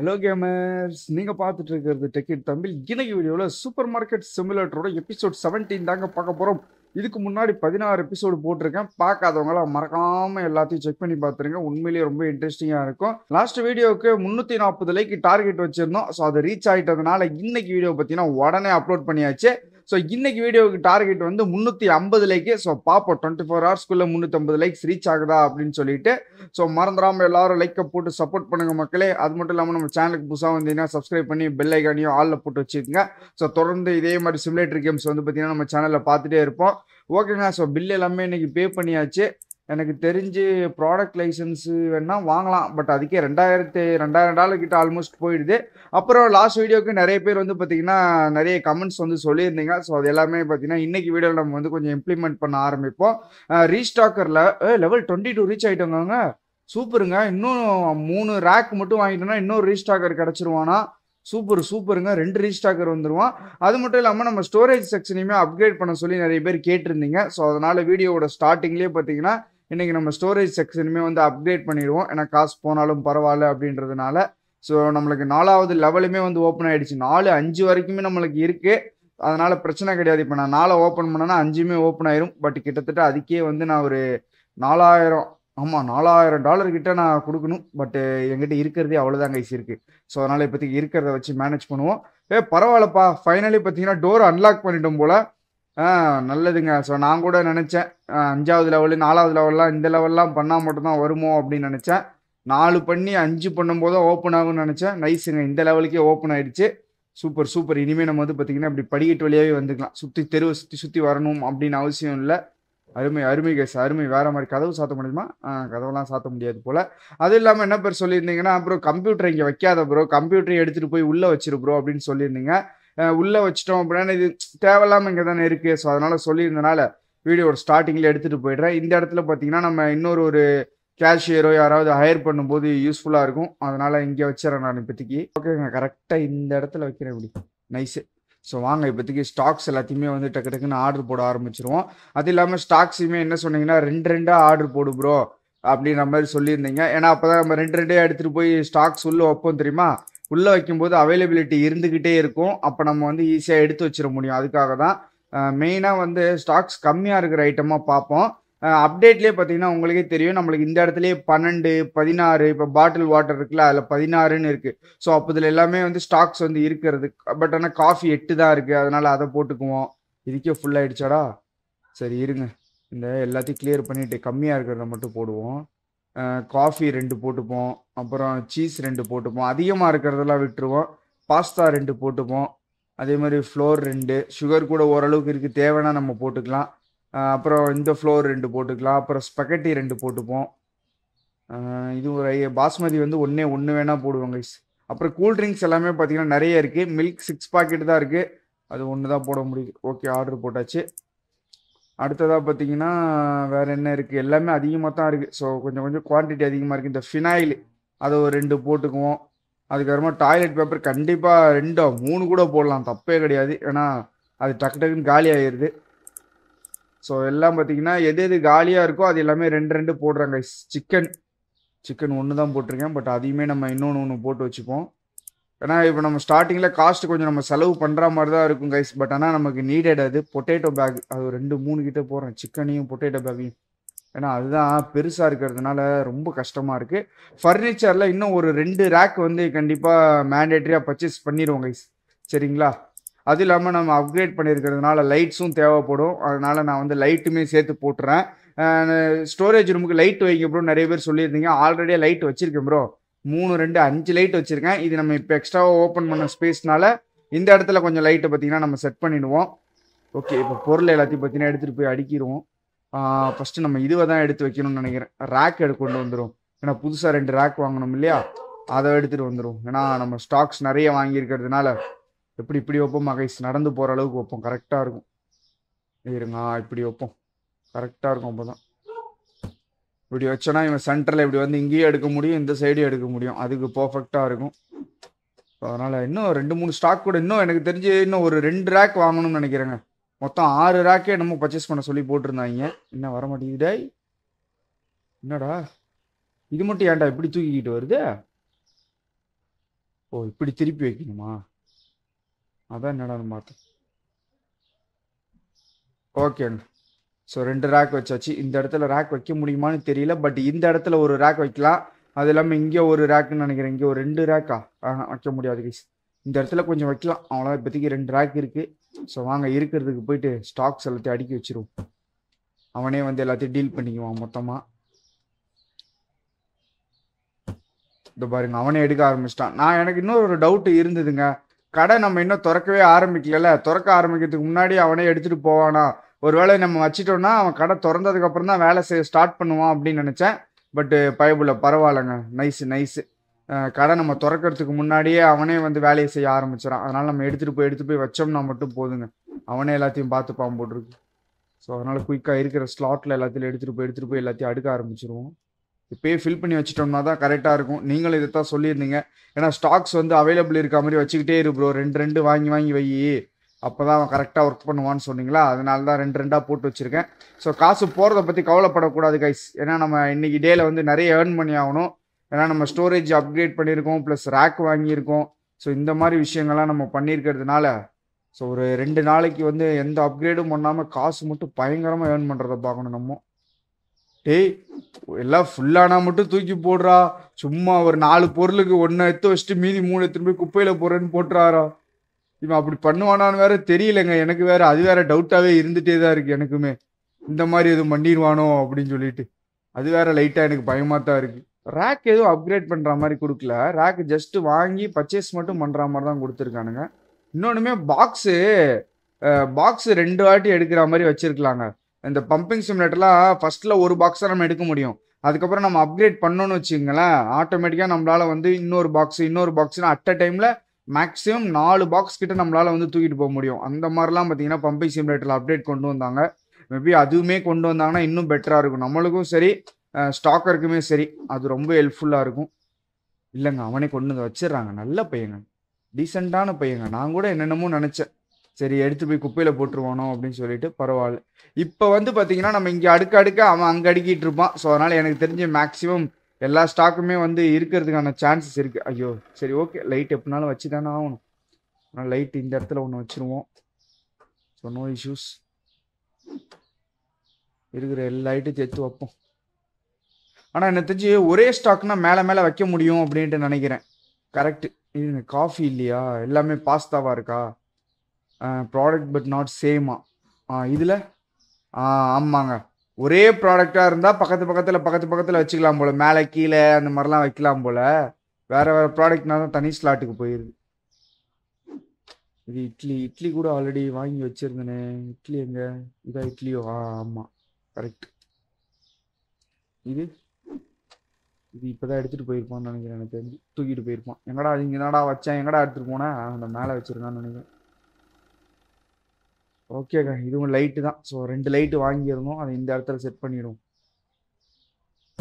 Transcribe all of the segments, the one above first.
Hello gamers நீங்க பார்த்துட்டு இருக்கிறது டெக்கிட் தமிழ் இன்னைக்கு வீடியோவில் சூப்பர் மார்க்கெட் சிமிலேட்டரோட எபிசோட் செவன்டீன் தாங்க பார்க்க போகிறோம் இதுக்கு முன்னாடி பதினாறு எபிசோடு போட்டிருக்கேன் பார்க்காதவங்களாம் மறக்காம எல்லாத்தையும் செக் பண்ணி பார்த்துருங்க உண்மையிலேயே ரொம்ப இன்ட்ரெஸ்டிங்காக இருக்கும் லாஸ்ட் வீடியோவுக்கு முந்நூற்றி நாற்பது லைக்கு டார்கெட் வச்சுருந்தோம் ஸோ அதை ரீச் ஆகிட்டதுனால இன்னைக்கு வீடியோ பார்த்தீங்கன்னா உடனே அப்லோட் பண்ணியாச்சு ஸோ இன்னைக்கு வீடியோவுக்கு டார்கெட் வந்து முந்நூற்றி ஐம்பது லைக்கு ஸோ பார்ப்போம் டுவெண்ட்டி ஃபோர் ஹவர்ஸ்க்குள்ளே முந்நூற்றி லைக்ஸ் ரீச் ஆகுதா அப்படின்னு சொல்லிட்டு ஸோ மறந்துடாமல் எல்லாரும் லைக்கை போட்டு சப்போர்ட் பண்ணுங்கள் மக்களே அது மட்டும் இல்லாமல் நம்ம சேனலுக்கு புதுசாக வந்தீங்கன்னா சப்ஸ்கிரைப் பண்ணி பெல் ஐக்கானியும் ஆளில் போட்டு வச்சுக்கோங்க ஸோ தொடர்ந்து இதே மாதிரி சிமுலேட்டர் கேம்ஸ் வந்து பார்த்திங்கன்னா நம்ம சேனலில் பார்த்துட்டே இருப்போம் ஓகேங்க ஸோ பில் எல்லாமே இன்றைக்கி பே பண்ணியாச்சு எனக்கு தெரிஞ்சு ப்ராடக்ட் லைசன்ஸு வேணால் வாங்கலாம் பட் அதுக்கே ரெண்டாயிரத்து ரெண்டாயிரம் டாலர் கிட்ட ஆல்மோஸ்ட் போயிடுது அப்புறம் லாஸ்ட் வீடியோக்கு நிறைய பேர் வந்து பார்த்திங்கன்னா நிறைய கமெண்ட்ஸ் வந்து சொல்லியிருந்தீங்க ஸோ அது எல்லாமே பார்த்திங்கன்னா இன்றைக்கி வீடியோவில் நம்ம வந்து கொஞ்சம் இம்ப்ளிமெண்ட் பண்ண ஆரம்பிப்போம் ரீஸ்டாக்கரில் லெவல் டுவெண்ட்டி டூ ரீச் ஆகிட்டோங்க சூப்பருங்க இன்னும் மூணு ரேக் மட்டும் வாங்கிட்டோம்னா இன்னொரு ரீஸ்டாக்கர் கிடச்சிருவானா சூப்பர் சூப்பருங்க ரெண்டு ரீஸ்டாக்கர் வந்துடுவோம் அது மட்டும் இல்லாமல் நம்ம ஸ்டோரேஜ் செக்ஷனையுமே அப்கிரேட் பண்ண சொல்லி நிறைய பேர் கேட்டிருந்தீங்க ஸோ அதனால் வீடியோவோட ஸ்டார்டிங்லேயே பார்த்தீங்கன்னா இன்றைக்கி நம்ம ஸ்டோரேஜ் செக்ஷனுமே வந்து அப்கிரேட் பண்ணிடுவோம் ஏன்னா காசு போனாலும் பரவாயில்ல அப்படின்றதுனால ஸோ நம்மளுக்கு நாலாவது லெவலுமே வந்து ஓப்பன் ஆகிடுச்சு நாலு அஞ்சு வரைக்குமே நம்மளுக்கு இருக்குது அதனால் பிரச்சனை கிடையாது இப்போ நான் நாலை ஓப்பன் பண்ணேன்னா அஞ்சுமே ஓப்பன் ஆயிரும் பட் கிட்டத்தட்ட அதுக்கே வந்து நான் ஒரு நாலாயிரம் ஆமாம் நாலாயிரம் டாலர் கிட்ட நான் கொடுக்கணும் பட்டு என்கிட்ட இருக்கிறதே அவ்வளோதான் கைஸ் இருக்குது ஸோ அதனால் இப்போதைக்கு இருக்கிறத வச்சு மேனேஜ் பண்ணுவோம் ஏ பரவாயில்லப்பா ஃபைனலி பார்த்தீங்கன்னா டோர் அன்லாக் பண்ணிட்டோம் போல் ஆ நல்லதுங்க. ஸோ நான் கூட நினச்சேன். அஞ்சாவது லெவலு, நாலாவது லெவல்லாம் இந்த லெவல்லாம் பண்ணால் மட்டும்தான் வருமோ அப்படின்னு நினச்சேன். நாலு பண்ணி அஞ்சு பண்ணும் தான் ஓப்பன் ஆகும்னு நினச்சேன். நைஸுங்க இந்த லெவலுக்கே ஓப்பன் ஆகிடுச்சு சூப்பர், சூப்பர். இனிமேல் நம்ம வந்து பார்த்தீங்கன்னா, இப்படி படிக்கட்டு வழியாகவே வந்துக்கலாம். சுற்றி தெருவை சுற்றி சுற்றி வரணும் அப்படின்னு அவசியம் இல்லை அருமை, அருமை கேஸ் அருமை. வேறு மாதிரி கதவு சாத்த முடியுமா? ஆ கதவெல்லாம் சாத்த முடியாது போல் அதுவும் இல்லாமல் என்ன பேர் சொல்லியிருந்தீங்கன்னா, அப்புறம் கம்ப்யூட்டர் இங்கே வைக்காத ப்ரோ. கம்ப்யூட்டரையும் எடுத்துகிட்டு போய் உள்ளே வச்சிரு ப்ரோ" அப்படின்னு சொல்லியிருந்தீங்க. உள்ளே வச்சிட்டோம் அப்படின்னா இது தேவையில்லாமல் இங்கே தானே இருக்குது ஸோ அதனால் சொல்லியிருந்தனால வீடியோட ஸ்டார்டிங்கில் எடுத்துகிட்டு போயிடுறேன் இந்த இடத்துல பார்த்தீங்கன்னா நம்ம இன்னொரு ஒரு கேஷியரோ யாராவது ஹையர் பண்ணும்போது யூஸ்ஃபுல்லாக இருக்கும் அதனால் இங்கே வச்சிடறேன் நான் இப்போதைக்கு ஓகேங்க கரெக்டாக இந்த இடத்துல வைக்கிறேன் இப்படி நைஸு ஸோ வாங்க இப்போதைக்கு ஸ்டாக்ஸ் எல்லாத்தையுமே வந்து டக்கு டக்குன்னு ஆர்டர் போட ஆரம்பிச்சிருவோம் அது இல்லாமல் ஸ்டாக்ஸுமே என்ன சொன்னீங்கன்னா ரெண்டு ரெண்டாக ஆர்டர் போடு ப்ரோ அப்படின்ற மாதிரி சொல்லியிருந்தீங்க ஏன்னா அப்போ தான் நம்ம ரெண்டு ரெண்டே எடுத்துகிட்டு போய் ஸ்டாக்ஸ் உள்ளே வைப்போம் தெரியுமா உள்ளே வைக்கும்போது அவைலபிலிட்டி இருந்துக்கிட்டே இருக்கும் அப்போ நம்ம வந்து ஈஸியாக எடுத்து வச்சிட முடியும் அதுக்காக தான் மெயினாக வந்து ஸ்டாக்ஸ் கம்மியாக இருக்கிற ஐட்டமாக பார்ப்போம் அப்டேட்லேயே பார்த்தீங்கன்னா உங்களுக்கே தெரியும் நம்மளுக்கு இந்த இடத்துலயே பன்னெண்டு பதினாறு இப்போ பாட்டில் வாட்டர் இருக்குல்ல அதில் பதினாறுன்னு இருக்குது ஸோ அப்போ இதில் எல்லாமே வந்து ஸ்டாக்ஸ் வந்து இருக்கிறது பட் ஆனால் காஃபி எட்டு தான் இருக்குது அதனால் அதை போட்டுக்குவோம் இதுக்கே ஃபுல் சரி இருங்க இந்த எல்லாத்தையும் கிளியர் பண்ணிட்டு கம்மியாக இருக்கிறத மட்டும் போடுவோம் காஃபி ரெண்டு போட்டுப்போம் அப்புறம் சீஸ் ரெண்டு போட்டுப்போம் அதிகமாக இருக்கிறதெல்லாம் விட்டுருவோம் பாஸ்தா ரெண்டு போட்டுப்போம் அதே மாதிரி ஃப்ளோர் ரெண்டு சுகர் கூட ஓரளவுக்கு இருக்குது தேவைன்னா நம்ம போட்டுக்கலாம் அப்புறம் இந்த ஃப்ளோர் ரெண்டு போட்டுக்கலாம் அப்புறம் ஸ்பெக்கட்டி ரெண்டு போட்டுப்போம் இது ஒரு பாஸ்மதி வந்து ஒன்றே ஒன்று வேணால் கைஸ் அப்புறம் கூல்ட்ரிங்க்ஸ் எல்லாமே பார்த்தீங்கன்னா நிறைய இருக்குது மில்க் சிக்ஸ் பாக்கெட் தான் இருக்குது அது ஒன்று தான் போட முடியும் ஓகே ஆர்டர் போட்டாச்சு அடுத்ததாக பார்த்தீங்கன்னா வேறு என்ன இருக்குது எல்லாமே அதிகமாக தான் இருக்குது ஸோ கொஞ்சம் கொஞ்சம் குவான்டிட்டி அதிகமாக இருக்குது இந்த ஃபினாயில் அதை ஒரு ரெண்டு போட்டுக்குவோம் அதுக்கப்புறமா டாய்லெட் பேப்பர் கண்டிப்பாக ரெண்டோ மூணு கூட போடலாம் தப்பே கிடையாது ஏன்னா அது டக்கு டக்குன்னு காலி ஆகிடுது ஸோ எல்லாம் பார்த்தீங்கன்னா எது எது காலியாக இருக்கோ அது எல்லாமே ரெண்டு ரெண்டு போடுறாங்க சிக்கன் சிக்கன் ஒன்று தான் போட்டிருக்கேன் பட் அதையுமே நம்ம இன்னொன்று ஒன்று போட்டு வச்சுப்போம் ஏன்னா இப்போ நம்ம ஸ்டார்டிங்கில் காஸ்ட் கொஞ்சம் நம்ம செலவு பண்ணுற மாதிரி தான் இருக்கும் கைஸ் பட் ஆனால் நமக்கு நீடட் அது பொட்டேட்டோ பேக் அது ரெண்டு மூணு கிட்ட போகிறேன் சிக்கனையும் பொட்டேட்டோ பேக்கையும் ஏன்னா அதுதான் பெருசாக இருக்கிறதுனால ரொம்ப கஷ்டமாக இருக்குது ஃபர்னிச்சரில் இன்னும் ஒரு ரெண்டு ரேக் வந்து கண்டிப்பாக மேண்டேட்ரியாக பர்ச்சேஸ் பண்ணிடுவோம் கைஸ் சரிங்களா அது இல்லாமல் நம்ம அப்கிரேட் பண்ணியிருக்கிறதுனால லைட்ஸும் தேவைப்படும் அதனால் நான் வந்து லைட்டுமே சேர்த்து போட்டுறேன் ஸ்டோரேஜ் ரூமுக்கு லைட் வைங்க ப்ரோ நிறைய பேர் சொல்லியிருந்தீங்க ஆல்ரெடியாக லைட் வச்சுருக்கேன் ப்ரோ மூணு ரெண்டு அஞ்சு லைட் வச்சுருக்கேன் இது நம்ம இப்போ எக்ஸ்ட்ராவாக ஓப்பன் பண்ண ஸ்பேஸ்னால இந்த இடத்துல கொஞ்சம் லைட்டை பார்த்தீங்கன்னா நம்ம செட் பண்ணிவிடுவோம் ஓகே இப்போ பொருள் எல்லாத்தையும் பார்த்தீங்கன்னா எடுத்துகிட்டு போய் அடிக்கிடுவோம் ஃபஸ்ட்டு நம்ம இதுவை தான் எடுத்து வைக்கணும்னு நினைக்கிறேன் ரேக் எடு கொண்டு வந்துடும் ஏன்னா புதுசாக ரெண்டு ரேக் வாங்கணும் இல்லையா அதை எடுத்துகிட்டு வந்துடும் ஏன்னா நம்ம ஸ்டாக்ஸ் நிறைய வாங்கியிருக்கிறதுனால எப்படி இப்படி வைப்போம் மகைஸ் நடந்து போகிற அளவுக்கு வைப்போம் கரெக்டாக இருக்கும் இருங்க இப்படி வைப்போம் கரெக்டாக இருக்கும் அப்போ தான் இப்படி வச்சோன்னா இவன் சென்டரில் இப்படி வந்து இங்கேயும் எடுக்க முடியும் இந்த சைடும் எடுக்க முடியும் அதுக்கு பர்ஃபெக்டாக இருக்கும் ஸோ அதனால் இன்னும் ரெண்டு மூணு ஸ்டாக் கூட இன்னும் எனக்கு தெரிஞ்சு இன்னும் ஒரு ரெண்டு ரேக் வாங்கணும்னு நினைக்கிறேங்க மொத்தம் ஆறு ரேக்கே என்னமோ பர்ச்சேஸ் பண்ண சொல்லி போட்டிருந்தாங்க இன்னும் வர மாட்டேங்குதா என்னடா இது மட்டும் ஏன்டா இப்படி தூக்கிக்கிட்டு வருது ஓ இப்படி திருப்பி வைக்கணுமா அதான் என்னடா பார்த்தேன் ஓகேங்க ஸோ ரெண்டு ரேக் வச்சாச்சு இந்த இடத்துல ரேக் வைக்க முடியுமான்னு தெரியல பட் இந்த இடத்துல ஒரு ரேக் வைக்கலாம் அது இல்லாமல் இங்கே ஒரு ரேக்குன்னு நினைக்கிறேன் இங்கே ஒரு ரெண்டு ரேக்கா வைக்க முடியாது கைஸ் இந்த இடத்துல கொஞ்சம் வைக்கலாம் அவ்வளோதான் இப்போதைக்கு ரெண்டு ரேக் இருக்குது ஸோ வாங்க இருக்கிறதுக்கு போயிட்டு ஸ்டாக்ஸ் எல்லாத்தையும் அடுக்கி வச்சிருவோம் அவனே வந்து எல்லாத்தையும் டீல் பண்ணிக்குவான் மொத்தமாக இந்த பாருங்க அவனே எடுக்க ஆரம்பிச்சிட்டான் நான் எனக்கு இன்னொரு ஒரு டவுட்டு இருந்ததுங்க கடை நம்ம இன்னும் திறக்கவே ஆரம்பிக்கல திறக்க ஆரம்பிக்கிறதுக்கு முன்னாடி அவனே எடுத்துகிட்டு போவானா ஒருவேளை நம்ம வச்சிட்டோம்னா அவன் கடை அப்புறம் தான் வேலை செய்ய ஸ்டார்ட் பண்ணுவான் அப்படின்னு நினச்சேன் பட்டு பயபுல பரவாயில்லைங்க நைஸு நைஸு கடை நம்ம திறக்கிறதுக்கு முன்னாடியே அவனே வந்து வேலையை செய்ய ஆரம்பிச்சிடான் அதனால் நம்ம எடுத்துகிட்டு போய் எடுத்து போய் வச்சோம்னா மட்டும் போதுங்க அவனே எல்லாத்தையும் பார்த்துப்பான் போட்டிருக்கு ஸோ அதனால் குயிக்காக இருக்கிற ஸ்லாட்டில் எல்லாத்தையும் எடுத்துகிட்டு போய் எடுத்துகிட்டு போய் எல்லாத்தையும் அடுக்க ஆரம்பிச்சிருவோம் இப்போயே ஃபில் பண்ணி வச்சிட்டோம்னா தான் கரெக்டாக இருக்கும் நீங்களும் இதை தான் சொல்லியிருந்தீங்க ஏன்னா ஸ்டாக்ஸ் வந்து அவைலபிள் இருக்க மாதிரி வச்சுக்கிட்டே இரு ப்ரோ ரெண்டு ரெண்டு வாங்கி வாங்கி வை அப்போ தான் அவன் கரெக்டாக ஒர்க் பண்ணுவான்னு சொன்னீங்களா அதனால தான் ரெண்டு ரெண்டாக போட்டு வச்சுருக்கேன் ஸோ காசு போகிறத பற்றி கவலைப்படக்கூடாது கைஸ் ஏன்னா நம்ம இன்றைக்கி டேயில் வந்து நிறைய ஏர்ன் பண்ணி ஆகணும் ஏன்னா நம்ம ஸ்டோரேஜ் அப்கிரேட் பண்ணியிருக்கோம் ப்ளஸ் ரேக் வாங்கியிருக்கோம் ஸோ இந்த மாதிரி விஷயங்கள்லாம் நம்ம பண்ணியிருக்கிறதுனால ஸோ ஒரு ரெண்டு நாளைக்கு வந்து எந்த அப்கிரேடும் பண்ணாமல் காசு மட்டும் பயங்கரமாக ஏர்ன் பண்ணுறத பார்க்கணும் நம்ம டேய் எல்லாம் ஃபுல்லானா மட்டும் தூக்கி போடுறா சும்மா ஒரு நாலு பொருளுக்கு ஒன்று எடுத்து வச்சுட்டு மீதி மூணு எடுத்துன்னு போய் குப்பையில் போடுறேன்னு போட்டுறாரா இவன் அப்படி பண்ணுவானான்னு வேற தெரியலங்க எனக்கு வேற அது வேற டவுட்டாவே இருந்துட்டே தான் இருக்கு எனக்குமே இந்த மாதிரி எதுவும் பண்ணிடுவானோ அப்படின்னு சொல்லிட்டு அது வேற லைட்டா எனக்கு பயமா தான் இருக்கு ரேக் எதுவும் அப்கிரேட் பண்ற மாதிரி கொடுக்கல ரேக் ஜஸ்ட் வாங்கி பர்ச்சேஸ் மட்டும் பண்ற மாதிரி தான் கொடுத்துருக்கானுங்க இன்னொன்றுமே பாக்ஸு பாக்ஸ் ரெண்டு வாட்டி எடுக்கிற மாதிரி வச்சிருக்கலாங்க இந்த பம்பிங் சிம்லேட்டர்லாம் ஃபர்ஸ்ட்ல ஒரு பாக்ஸ் தான் நம்ம எடுக்க முடியும் அதுக்கப்புறம் நம்ம அப்கிரேட் பண்ணோன்னு வச்சுக்கோங்களேன் ஆட்டோமேட்டிக்காக நம்மளால வந்து இன்னொரு பாக்ஸ் இன்னொரு பாக்ஸ்னு அட் அ டைம்ல மேக்ஸிமம் நாலு பாக்ஸ் கிட்ட நம்மளால் வந்து தூக்கிட்டு போக முடியும் அந்த மாதிரிலாம் பார்த்தீங்கன்னா பம்பிங் சிமுலேட்டரில் அப்டேட் கொண்டு வந்தாங்க மேபி அதுவுமே கொண்டு வந்தாங்கன்னா இன்னும் பெட்டராக இருக்கும் நம்மளுக்கும் சரி ஸ்டாக்கருக்குமே சரி அது ரொம்ப ஹெல்ப்ஃபுல்லாக இருக்கும் இல்லைங்க அவனே கொண்டு வந்து வச்சிடுறாங்க நல்ல பையங்க டீசெண்டான பையங்க நான் கூட என்னென்னமோ நினச்சேன் சரி எடுத்து போய் குப்பையில் போட்டுருவானோ அப்படின்னு சொல்லிட்டு பரவாயில்ல இப்போ வந்து பார்த்தீங்கன்னா நம்ம இங்கே அடுக்க அடுக்க அவன் அங்கே அடுக்கிட்டு இருப்பான் ஸோ அதனால் எனக்கு தெரிஞ்சு மேக்ஸிமம் எல்லா ஸ்டாக்குமே வந்து இருக்கிறதுக்கான சான்சஸ் இருக்குது ஐயோ சரி ஓகே லைட் எப்படினாலும் வச்சு தானே ஆகணும் ஆனால் லைட் இந்த இடத்துல ஒன்று வச்சுருவோம் ஸோ நோ இஷ்யூஸ் இருக்கிற எல்லா லைட்டும் சேர்த்து வைப்போம் ஆனால் என்ன தெரிஞ்சு ஒரே ஸ்டாக்னால் மேலே மேலே வைக்க முடியும் அப்படின்ட்டு நினைக்கிறேன் கரெக்டு இது காஃபி இல்லையா எல்லாமே பாஸ்தாவாக இருக்கா ப்ராடக்ட் பட் நாட் சேமா ஆ இதில் ஆ ஆமாங்க ஒரே ப்ராடக்டாக இருந்தால் பக்கத்து பக்கத்தில் பக்கத்து பக்கத்தில் வச்சுக்கலாம் போல் மேலே கீழே அந்த மாதிரிலாம் வைக்கலாம் போல் வேறு வேறு ப்ராடக்ட்னால தான் தனி ஸ்லாட்டுக்கு போயிடுது இது இட்லி இட்லி கூட ஆல்ரெடி வாங்கி வச்சுருந்தேனே இட்லி எங்கே இதான் இட்லியோ ஆ ஆமாம் கரெக்ட் இது இது இப்போ தான் எடுத்துகிட்டு போயிருப்பான்னு நினைக்கிறேன் எனக்கு தெரிஞ்சு தூக்கிட்டு போயிருப்பான் எங்கடா இங்கே என்னடா வச்சேன் எங்கடா எடுத்துகிட்டு போனேன் அந்த மேலே வச்சுருந்தான்னு நினைக்கிறேன் ஓகேக்கா இதுவும் லைட்டு தான் ஸோ ரெண்டு லைட்டு வாங்கியிருந்தோம் அதை இந்த இடத்துல செட் பண்ணிடுவோம்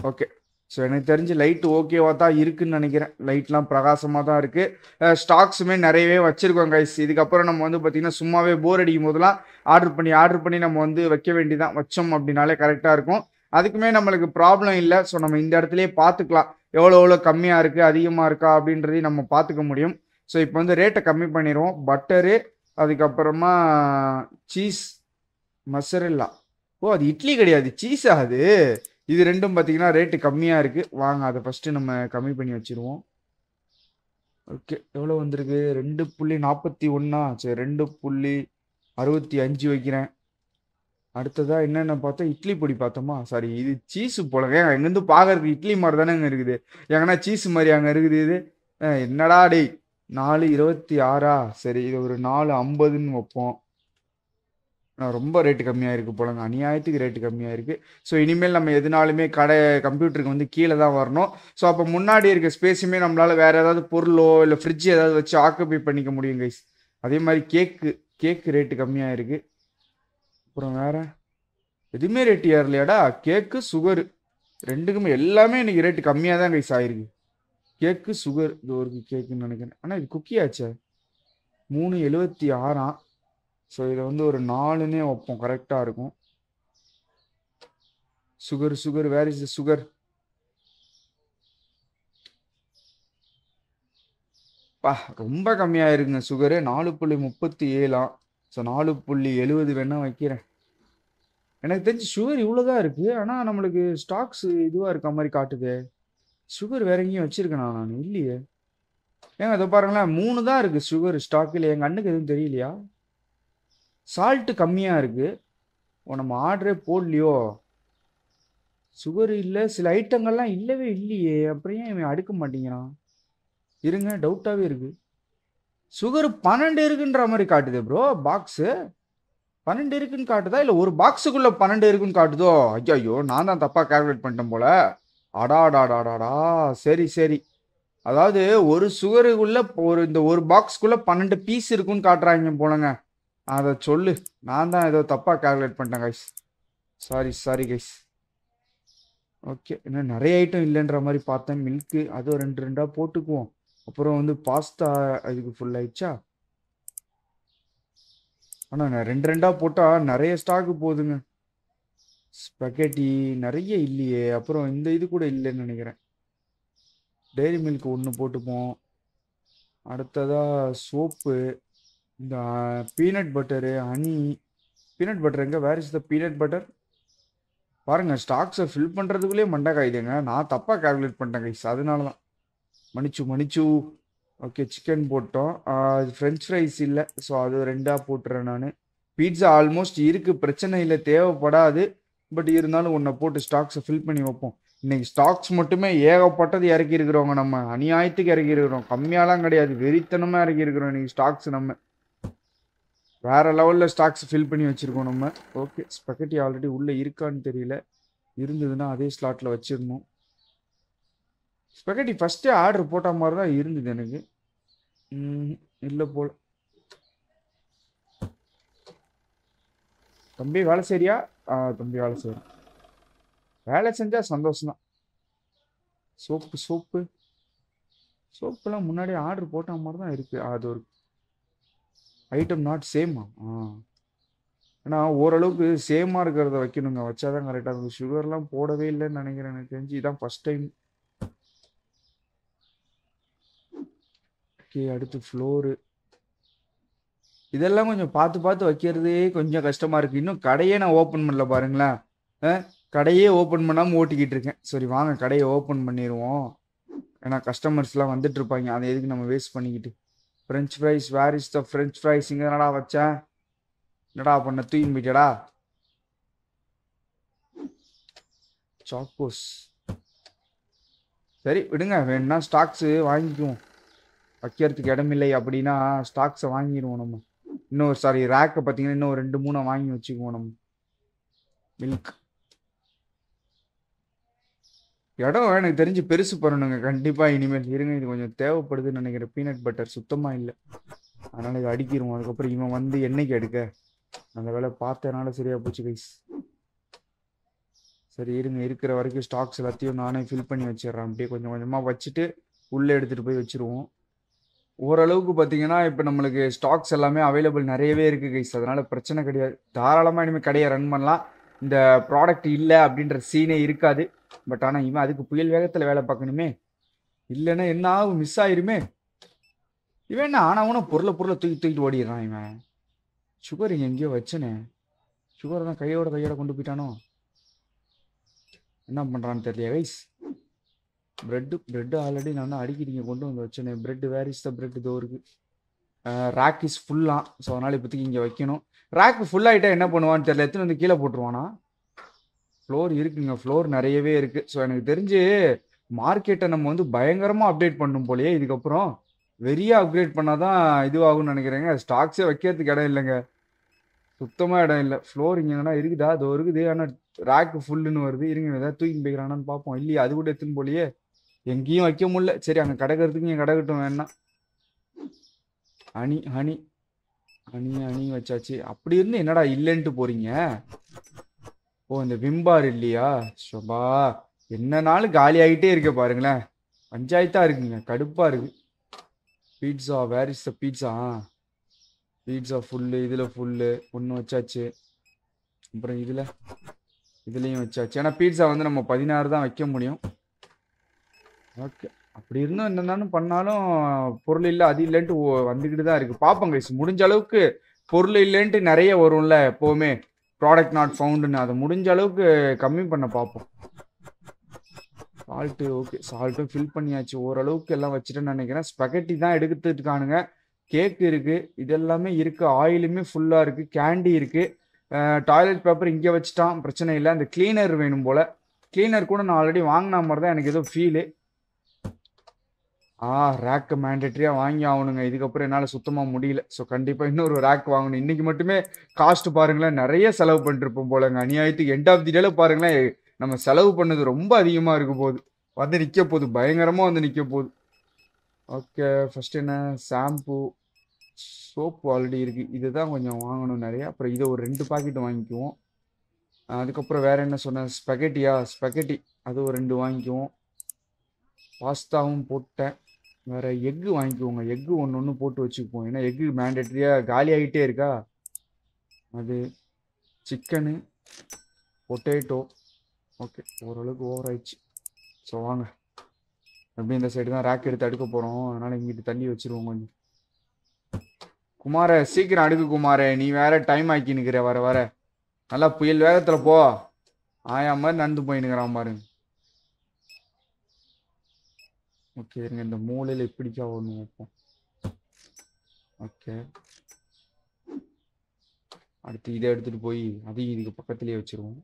ஓகே ஸோ எனக்கு தெரிஞ்சு லைட்டு ஓகேவா தான் இருக்குதுன்னு நினைக்கிறேன் லைட்லாம் பிரகாசமாக தான் இருக்குது ஸ்டாக்ஸுமே நிறையவே வச்சுருக்கோம் கைஸ் இதுக்கப்புறம் நம்ம வந்து பார்த்திங்கன்னா சும்மாவே போர் அடிக்கும் போதெல்லாம் ஆர்டர் பண்ணி ஆர்டர் பண்ணி நம்ம வந்து வைக்க வேண்டியதான் வச்சோம் அப்படின்னாலே கரெக்டாக இருக்கும் அதுக்குமே நம்மளுக்கு ப்ராப்ளம் இல்லை ஸோ நம்ம இந்த இடத்துலையே பார்த்துக்கலாம் எவ்வளோ எவ்வளோ கம்மியாக இருக்குது அதிகமாக இருக்கா அப்படின்றதையும் நம்ம பார்த்துக்க முடியும் ஸோ இப்போ வந்து ரேட்டை கம்மி பண்ணிடுவோம் பட்டரு அதுக்கப்புறமா சீஸ் மசரெல்லாம் ஓ அது இட்லி கிடையாது சீஸ் அது இது ரெண்டும் பார்த்தீங்கன்னா ரேட்டு கம்மியாக இருக்குது வாங்க அதை ஃபஸ்ட்டு நம்ம கம்மி பண்ணி வச்சுருவோம் ஓகே எவ்வளோ வந்திருக்கு ரெண்டு புள்ளி நாற்பத்தி ஒன்றா சரி ரெண்டு புள்ளி அறுபத்தி அஞ்சு வைக்கிறேன் அடுத்ததாக என்னென்ன பார்த்தோம் இட்லி பொடி பார்த்தோமா சாரி இது சீஸு போலங்க எங்கேருந்து பார்க்கறதுக்கு இட்லி மாதிரி தானே இருக்குது எங்கன்னா சீஸ் மாதிரி அங்கே இருக்குது இது என்னடா டேய் நாலு இருபத்தி ஆறா சரி இது ஒரு நாலு ஐம்பதுன்னு வைப்போம் ரொம்ப ரேட்டு கம்மியாக இருக்குது போலங்க அநியாயத்துக்கு ரேட்டு கம்மியாக இருக்குது ஸோ இனிமேல் நம்ம எதுனாலுமே கடை கம்ப்யூட்டருக்கு வந்து கீழே தான் வரணும் ஸோ அப்போ முன்னாடி இருக்க ஸ்பேஸுமே நம்மளால் வேறு ஏதாவது பொருளோ இல்லை ஃப்ரிட்ஜ் ஏதாவது வச்சு ஆக்குபை பண்ணிக்க முடியும் கைஸ் அதே மாதிரி கேக்கு கேக்கு ரேட்டு கம்மியாக இருக்குது அப்புறம் வேறு எதுவுமே ரேட்டு ஏறலையாடா கேக்கு சுகரு ரெண்டுக்குமே எல்லாமே இன்றைக்கி ரேட்டு கம்மியாக தான் கைஸ் ஆகிருக்கு கேக்கு சுகர் இது ஒரு கேக்குன்னு நினைக்கிறேன் ஆனா இது குக்கி ஆச்சா மூணு எழுபத்தி ஆறாம் ஸோ இதை வந்து ஒரு நாலுன்னே வைப்போம் கரெக்டாக இருக்கும் sugar sugar where is the sugar பா ரொம்ப கம்மியா இருங்க சுகரு நாலு புள்ளி முப்பத்தி ஏழாம் ஸோ நாலு புள்ளி எழுபது வேணால் வைக்கிறேன் எனக்கு தெரிஞ்சு சுகர் இவ்வளோதான் இருக்குது ஆனால் நம்மளுக்கு ஸ்டாக்ஸ் இதுவாக இருக்க மாதிரி காட்டுது சுகர் வேற எங்கேயும் வச்சிருக்கேனா நான் இல்லையே ஏங்க அதை பாருங்களேன் மூணு தான் இருக்குது சுகர் ஸ்டாக்கில் எங்கள் அண்ணுக்கு எதுவும் தெரியலையா சால்ட்டு கம்மியாக இருக்குது நம்ம ஆர்டரே போடலையோ சுகர் இல்லை சில ஐட்டங்கள்லாம் இல்லவே இல்லையே அப்புறம் ஏன் இவன் அடுக்க மாட்டேங்கிறான் இருங்க டவுட்டாகவே இருக்குது சுகர் பன்னெண்டு இருக்குன்ற மாதிரி காட்டுது ப்ரோ பாக்ஸு பன்னெண்டு இருக்குன்னு காட்டுதா இல்லை ஒரு பாக்ஸுக்குள்ளே பன்னெண்டு இருக்குன்னு காட்டுதோ ஐயோ நான் தான் தப்பாக கால்குலேட் பண்ணிட்டேன் போல் அடாடாடாடாடா சரி சரி அதாவது ஒரு சுகருக்குள்ள ஒரு இந்த ஒரு பாக்ஸ்க்குள்ள பன்னெண்டு பீஸ் இருக்குன்னு காட்டுறாங்க போலங்க அதை சொல்லு நான் தான் ஏதோ தப்பாக கால்குலேட் பண்ணிட்டேன் guys sorry sorry guys okay இன்னும் நிறைய ஐட்டம் இல்லைன்ற மாதிரி பார்த்தேன் மில்க்கு அதுவும் ரெண்டு ரெண்டாக போட்டுக்குவோம் அப்புறம் வந்து பாஸ்தா இதுக்கு ஃபுல் ஆயிடுச்சா ஆனால் ரெண்டு ரெண்டாக போட்டால் நிறைய ஸ்டாக்கு போகுதுங்க ஸ்பெகட்டி நிறைய இல்லையே அப்புறம் இந்த இது கூட இல்லைன்னு நினைக்கிறேன் டெய்ரி மில்க் ஒன்று போட்டுப்போம் அடுத்ததாக சோப்பு இந்த peanut butter honey peanut butter எங்கே வேறு இஸ் த பீனட் பட்டர் பாருங்கள் ஸ்டாக்ஸை ஃபில் பண்ணுறதுக்குள்ளே மண்டை காயுதுங்க நான் தப்பாக கால்குலேட் பண்ணிட்டேன் கைஸ் அதனால தான் மன்னிச்சு மன்னிச்சு ஓகே சிக்கன் போட்டோம் அது ஃப்ரெஞ்ச் ஃப்ரைஸ் இல்லை ஸோ அது ரெண்டாக போட்டுறேன் நான் பீட்சா ஆல்மோஸ்ட் இருக்குது பிரச்சனை இல்லை தேவைப்படாது பட் இருந்தாலும் உன்னை போட்டு ஸ்டாக்ஸை ஃபில் பண்ணி வைப்போம் இன்னைக்கு ஸ்டாக்ஸ் மட்டுமே ஏகப்பட்டது இறக்கி இருக்கிறவங்க நம்ம அநியாயத்துக்கு இறக்கி இருக்கிறோம் கம்மியாலாம் கிடையாது வெறித்தனமாக இறக்கி இருக்கிறோம் இன்னைக்கு ஸ்டாக்ஸ் நம்ம வேற லெவலில் ஸ்டாக்ஸ் ஃபில் பண்ணி வச்சுருக்கோம் நம்ம ஓகே ஸ்பெக்கட்டி ஆல்ரெடி உள்ளே இருக்கான்னு தெரியல இருந்ததுன்னா அதே ஸ்லாட்டில் வச்சிடணும் ஸ்பெக்கட்டி ஃபஸ்ட்டே ஆர்டர் போட்ட மாதிரி தான் இருந்தது எனக்கு இல்லை போல் தம்பி வேலை ஆ தம்பி வேலை செய்யும் வேலை செஞ்சா சந்தோஷம் தான் சோப்பு சோப்பு சோப்புலாம் முன்னாடி ஆர்டர் போட்ட மாதிரி தான் இருக்குது அது ஒரு ஐட்டம் நாட் சேமா ஆ ஏன்னா ஓரளவுக்கு சேமாக இருக்கிறத வைக்கணுங்க வச்சா தான் கரெக்டாக இருக்கும் சுகர்லாம் போடவே இல்லைன்னு நினைக்கிறேன் எனக்கு தெரிஞ்சு இதான் ஃபஸ்ட் டைம் ஓகே அடுத்து ஃப்ளோரு இதெல்லாம் கொஞ்சம் பார்த்து பார்த்து வைக்கிறதே கொஞ்சம் கஷ்டமாக இருக்குது இன்னும் கடையே நான் ஓப்பன் பண்ணல பாருங்களேன் கடையே ஓப்பன் பண்ணாமல் ஓட்டிக்கிட்டு இருக்கேன் சரி வாங்க கடையை ஓப்பன் பண்ணிடுவோம் ஏன்னா கஸ்டமர்ஸ்லாம் வந்துட்டு இருப்பாங்க அதை எதுக்கு நம்ம வேஸ்ட் பண்ணிக்கிட்டு french fries where is the french fries இங்கே என்னடா வச்சேன் என்னடா பண்ண தூயின் போயிட்டடா சாக்கோஸ் சரி விடுங்க வேணும்னா ஸ்டாக்ஸு வாங்கிக்குவோம் வைக்கிறதுக்கு இடமில்லை அப்படின்னா ஸ்டாக்ஸை வாங்கிடுவோம் நம்ம இன்னும் சாரி ரேக்கை பார்த்தீங்கன்னா இன்னும் ரெண்டு மூணு வாங்கி வச்சுக்குவோம் நம்ம மில்க் இடம் எனக்கு தெரிஞ்சு பெருசு பண்ணணுங்க கண்டிப்பாக இனிமேல் இருங்க இது கொஞ்சம் தேவைப்படுதுன்னு நினைக்கிறேன் பீனட் பட்டர் சுத்தமாக இல்லை அதனால் இதை அடிக்கிறோம் அதுக்கப்புறம் இவன் வந்து என்னைக்கு எடுக்க அந்த வேலை பார்த்தனால சரியாக போச்சு கைஸ் சரி இருங்க இருக்கிற வரைக்கும் ஸ்டாக்ஸ் எல்லாத்தையும் நானே ஃபில் பண்ணி வச்சிடறேன் அப்படியே கொஞ்சம் கொஞ்சமாக வச்சுட்டு உள்ளே எடுத்துகிட்டு போய் வச்சுருவோம் ஓரளவுக்கு பார்த்தீங்கன்னா இப்போ நம்மளுக்கு ஸ்டாக்ஸ் எல்லாமே அவைலபிள் நிறையவே இருக்குது கைஸ் அதனால் பிரச்சனை கிடையாது தாராளமாக இனிமேல் கடையை ரன் பண்ணலாம் இந்த ப்ராடக்ட் இல்லை அப்படின்ற சீனே இருக்காது பட் ஆனால் இவன் அதுக்கு புயல் வேகத்தில் வேலை பார்க்கணுமே இல்லைன்னா என்ன ஆகும் மிஸ் ஆயிருமே இவன் என்ன ஆனாவுனா பொருளை பொருளை தூக்கி தூக்கிட்டு ஓடிடுறான் இவன் சுகர் இங்கே எங்கேயோ வச்சனே சுகர் தான் கையோட கையோட கொண்டு போயிட்டானோ என்ன பண்ணுறான்னு தெரியல கைஸ் ப்ரெட்டு ப்ரெட்டு ஆல்ரெடி நான் வந்து அடிக்கி நீங்கள் கொண்டு வந்து வச்சேன் bread where is the bread இதோ இருக்குது ரேக் இஸ் ஃபுல்லாக ஸோ அதனால் இப்போதைக்கு இங்கே வைக்கணும் ரேக் ஃபுல்லாகிட்டா என்ன பண்ணுவான்னு தெரியல எத்தனை வந்து கீழே போட்டுருவானா ஃப்ளோர் இருக்குங்க ஃப்ளோர் நிறையவே இருக்குது ஸோ எனக்கு தெரிஞ்சு மார்க்கெட்டை நம்ம வந்து பயங்கரமாக அப்டேட் பண்ணும் போலயே இதுக்கப்புறம் வெறிய அப்கிரேட் பண்ணால் தான் இதுவாகும்னு நினைக்கிறேங்க ஸ்டாக்ஸே வைக்கிறதுக்கு இடம் இல்லைங்க சுத்தமாக இடம் இல்லை ஃப்ளோர் இங்கேனா இருக்குதா அது இருக்குது ஆனால் ரேக்கு ஃபுல்லுன்னு வருது இருங்க ஏதாவது தூக்கி போய்க்கிறானான்னு பார்ப்போம் இல்லையா அது கூட எடுத்துன்னு போலியே எங்கேயும் வைக்க முடியல சரி அங்கே கிடக்கிறதுக்கு இங்கே கிடக்கட்டும் வேணாம் அணி அணி அணி அணி வச்சாச்சு அப்படி இருந்து என்னடா இல்லைன்ட்டு போறீங்க ஓ இந்த விம்பார் இல்லையா சோபா என்ன நாள் காலி ஆகிட்டே இருக்க பாருங்களேன் பஞ்சாயத்தா இருக்குங்க கடுப்பா இருக்கு pizza where is the pizza pizza full இதில் ஃபுல்லு ஒன்று வச்சாச்சு அப்புறம் இதில் இதுலேயும் வச்சாச்சு ஏன்னா பீட்சா வந்து நம்ம பதினாறு தான் வைக்க முடியும் ஓகே அப்படி இருந்தும் என்னென்னு பண்ணாலும் பொருள் இல்லை அது இல்லைன்ட்டு வந்துக்கிட்டு தான் இருக்குது பார்ப்போம் கைஸ் முடிஞ்ச அளவுக்கு பொருள் இல்லைன்ட்டு நிறைய வரும்ல எப்போவுமே ப்ராடக்ட் நாட் ஃபவுண்டுன்னு அதை முடிஞ்ச அளவுக்கு கம்மி பண்ண பார்ப்போம் சால்ட்டு ஓகே சால்ட்டும் ஃபில் பண்ணியாச்சு ஓரளவுக்கு எல்லாம் வச்சுட்டேன்னு நினைக்கிறேன் ஸ்பெகட்டி தான் இருக்கானுங்க கேக் இருக்குது இது எல்லாமே இருக்குது ஆயிலுமே ஃபுல்லாக இருக்குது கேண்டி இருக்குது டாய்லெட் பேப்பர் இங்கே வச்சுட்டான் பிரச்சனை இல்லை அந்த கிளீனர் வேணும் போல் கிளீனர் கூட நான் ஆல்ரெடி வாங்கின மாதிரி தான் எனக்கு ஏதோ ஃபீலு ஆ ரேக்கு மேண்டேட்டரியா வாங்கி ஆகணுங்க இதுக்கப்புறம் என்னால் சுத்தமாக முடியல ஸோ கண்டிப்பாக இன்னொரு ரேக் வாங்கணும் இன்னைக்கு மட்டுமே காஸ்ட் பாருங்களேன் நிறைய செலவு பண்ணிருப்போம் போலங்க அநியாயத்துக்கு எண்ட் ஆஃப் தி டேல பாருங்களேன் நம்ம செலவு பண்ணது ரொம்ப அதிகமாக இருக்க போகுது வந்து நிக்க போகுது பயங்கரமாக வந்து நிற்க போகுது ஓகே ஃபர்ஸ்ட் என்ன ஷாம்பு சோப்பு ஆல்ரெடி இருக்குது இதுதான் கொஞ்சம் வாங்கணும் நிறையா அப்புறம் இதை ஒரு ரெண்டு பாக்கெட் வாங்கிக்குவோம் அதுக்கப்புறம் வேறு என்ன சொன்னேன் ஸ்பெகட்டியா ஸ்பெகட்டி அது ஒரு ரெண்டு வாங்கிக்குவோம் பாஸ்தாவும் போட்டேன் வேறு எக்கு வாங்கிக்கோங்க எக்கு ஒன்று ஒன்று போட்டு வச்சுக்குவோம் ஏன்னா எக்கு மேண்டேட்ரியாக காலி ஆகிட்டே இருக்கா அது சிக்கனு பொட்டேட்டோ ஓகே ஓரளவுக்கு ஓவர் ஆயிடுச்சு ஸோ வாங்க எப்படி இந்த சைடு தான் ரேக் எடுத்து அடுக்க போகிறோம் அதனால் இங்கிட்டு தள்ளி வச்சுருவோம் கொஞ்சம் குமார சீக்கிரம் அடுக்கு குமார நீ வேற டைம் ஆக்கி நிற்கிற வர வர நல்லா புயல் வேகத்தில் போ ஆயா மாதிரி நடந்து போயின்னுக்கிறான் பாருங்க ஓகே இருங்க இந்த மூலையில் எப்படிக்கா ஒன்று வைப்போம் ஓகே அடுத்து இதை எடுத்துகிட்டு போய் அதையும் இதுக்கு பக்கத்துலேயே வச்சுருவோம்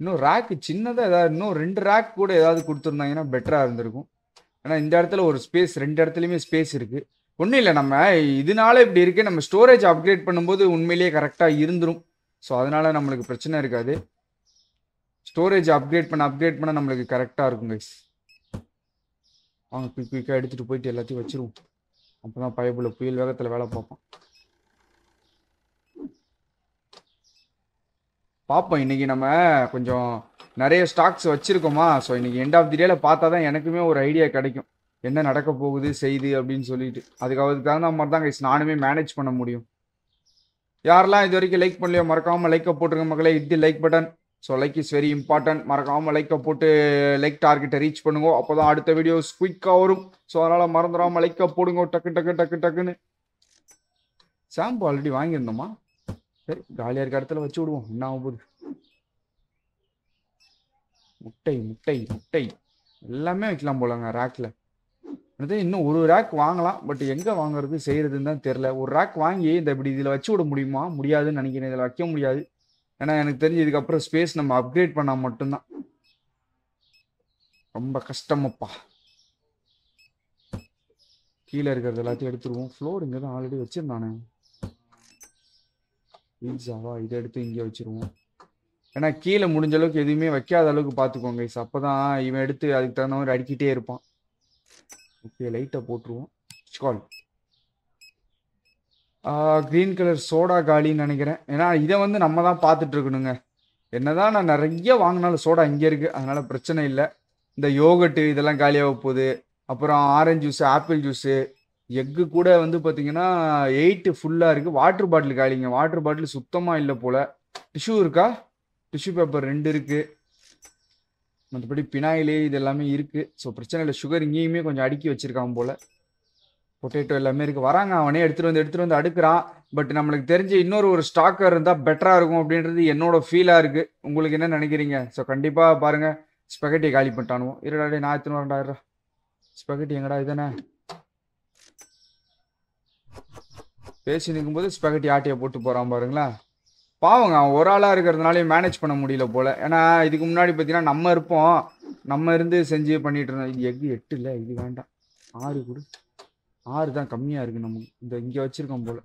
இன்னும் ரேக்கு சின்னதாக ஏதாவது இன்னும் ரெண்டு ரேக் கூட ஏதாவது கொடுத்துருந்தாங்கன்னா பெட்டராக இருந்திருக்கும் ஏன்னா இந்த இடத்துல ஒரு ஸ்பேஸ் ரெண்டு இடத்துலையுமே ஸ்பேஸ் இருக்குது ஒன்றும் இல்லை நம்ம இதனால இப்படி இருக்கு நம்ம ஸ்டோரேஜ் அப்கிரேட் பண்ணும்போது உண்மையிலேயே கரெக்டாக இருந்துடும் ஸோ அதனால் நம்மளுக்கு பிரச்சனை இருக்காது ஸ்டோரேஜ் அப்கிரேட் பண்ண அப்கிரேட் பண்ண நம்மளுக்கு கரெக்டாக இருக்கும் கைஸ் அவங்க குயிக் குயிக்காக எடுத்துகிட்டு போயிட்டு எல்லாத்தையும் வச்சிருவோம் அப்போ தான் பயப்பில் புயல் வேகத்தில் வேலை பார்ப்போம் பார்ப்போம் இன்றைக்கி நம்ம கொஞ்சம் நிறைய ஸ்டாக்ஸ் வச்சுருக்கோமா ஸோ இன்றைக்கி எண்ட் ஆஃப் தி டேல பார்த்தா தான் எனக்குமே ஒரு ஐடியா கிடைக்கும் என்ன நடக்க போகுது செய்து அப்படின்னு சொல்லிட்டு அதுக்கு அதுக்கு தகுந்த மாதிரி தான் கைஸ் நானுமே மேனேஜ் பண்ண முடியும் யாரெல்லாம் இது வரைக்கும் லைக் பண்ணலையோ மறக்காமல் லைக்கை போட்டுருங்க மக்களே hit the like button so like is very important மறக்காமல் லைக்கை போட்டு லைக் டார்கெட்டை ரீச் பண்ணுங்க அப்போ தான் அடுத்த வீடியோஸ் குயிக்காக வரும் ஸோ அதனால் மறந்துடாமல் லைக்கை போடுங்க டக்கு டக்கு டக்கு டக்குன்னு ஷாம்பு ஆல்ரெடி வாங்கியிருந்தோமா சரி காலியாக இருக்க இடத்துல வச்சு விடுவோம் என்ன போகுது முட்டை முட்டை முட்டை எல்லாமே வைக்கலாம் போலங்க ரேக்கில் அடுத்து இன்னும் ஒரு ரேக் வாங்கலாம் பட் எங்கே வாங்குறது செய்கிறதுன்னு தான் தெரில ஒரு ரேக் வாங்கி இந்த இப்படி இதில் வச்சு விட முடியுமா முடியாதுன்னு நினைக்கிறேன் இதில் வைக்க முடியாது ஏன்னா எனக்கு தெரிஞ்சு இதுக்கப்புறம் ஸ்பேஸ் நம்ம அப்கிரேட் பண்ணால் மட்டும்தான் ரொம்ப கஷ்டமப்பா கீழே இருக்கிறது எல்லாத்தையும் எடுத்துருவோம் ஃப்ளோர் இங்கே தான் ஆல்ரெடி வச்சுருந்தானே பீட்சாவா இதை எடுத்து இங்கே வச்சுருவோம் ஏன்னா கீழே முடிஞ்ச அளவுக்கு எதுவுமே வைக்காத அளவுக்கு பார்த்துக்கோங்க ஐஸ் அப்போ தான் இவன் எடுத்து அதுக்கு தகுந்த மாதிரி அடிக்கிட்டே இருப்பான் ஓகே லைட்டை போட்டுருவோம் கால் க்ரீன் கலர் சோடா காலின்னு நினைக்கிறேன் ஏன்னா இதை வந்து நம்ம தான் பார்த்துட்டு இருக்கணுங்க தான் நான் நிறைய வாங்கினாலும் சோடா இங்கே இருக்குது அதனால் பிரச்சனை இல்லை இந்த யோகட்டு இதெல்லாம் காலியாக போகுது அப்புறம் orange juice apple juice egg கூட வந்து பார்த்தீங்கன்னா எயிட்டு ஃபுல்லாக இருக்குது வாட்ரு பாட்டில் காலிங்க வாட்ரு பாட்டில் சுத்தமாக இல்லை போல் டிஷ்யூ இருக்கா டிஷ்யூ பேப்பர் ரெண்டு இருக்குது மற்றபடி பினாயிலே இது எல்லாமே இருக்குது ஸோ பிரச்சனை இல்லை சுகர் இங்கேயுமே கொஞ்சம் அடுக்கி வச்சுருக்காங்க போல் பொட்டேட்டோ எல்லாமே இருக்குது வராங்க அவனே எடுத்துகிட்டு வந்து எடுத்துகிட்டு வந்து அடுக்கிறான் பட் நம்மளுக்கு தெரிஞ்சு இன்னொரு ஒரு ஸ்டாக்கர் இருந்தால் பெட்டராக இருக்கும் அப்படின்றது என்னோட ஃபீலாக இருக்குது உங்களுக்கு என்ன நினைக்கிறீங்க ஸோ கண்டிப்பாக பாருங்கள் ஸ்பெகட்டி காலி பண்ணிட்டானுவோம் இருடாடே நான் எத்தனை ரெண்டாயிரம் ஸ்பெகட்டி எங்கடா இதுதானே பேசி நிற்கும்போது ஸ்பெகட்டி ஆட்டியை போட்டு போகிறான் பாருங்களேன் பாவங்க அவன் ஒரு ஆளாக இருக்கிறதுனாலே மேனேஜ் பண்ண முடியல போல் ஏன்னா இதுக்கு முன்னாடி பார்த்தீங்கன்னா நம்ம இருப்போம் நம்ம இருந்து செஞ்சு பண்ணிகிட்டு இருந்தோம் இது எக் எட்டு இல்லை இது வேண்டாம் ஆறு கொடு ஆறு தான் கம்மியாக இருக்குது நம்ம இந்த இங்கே வச்சுருக்கோம் போல்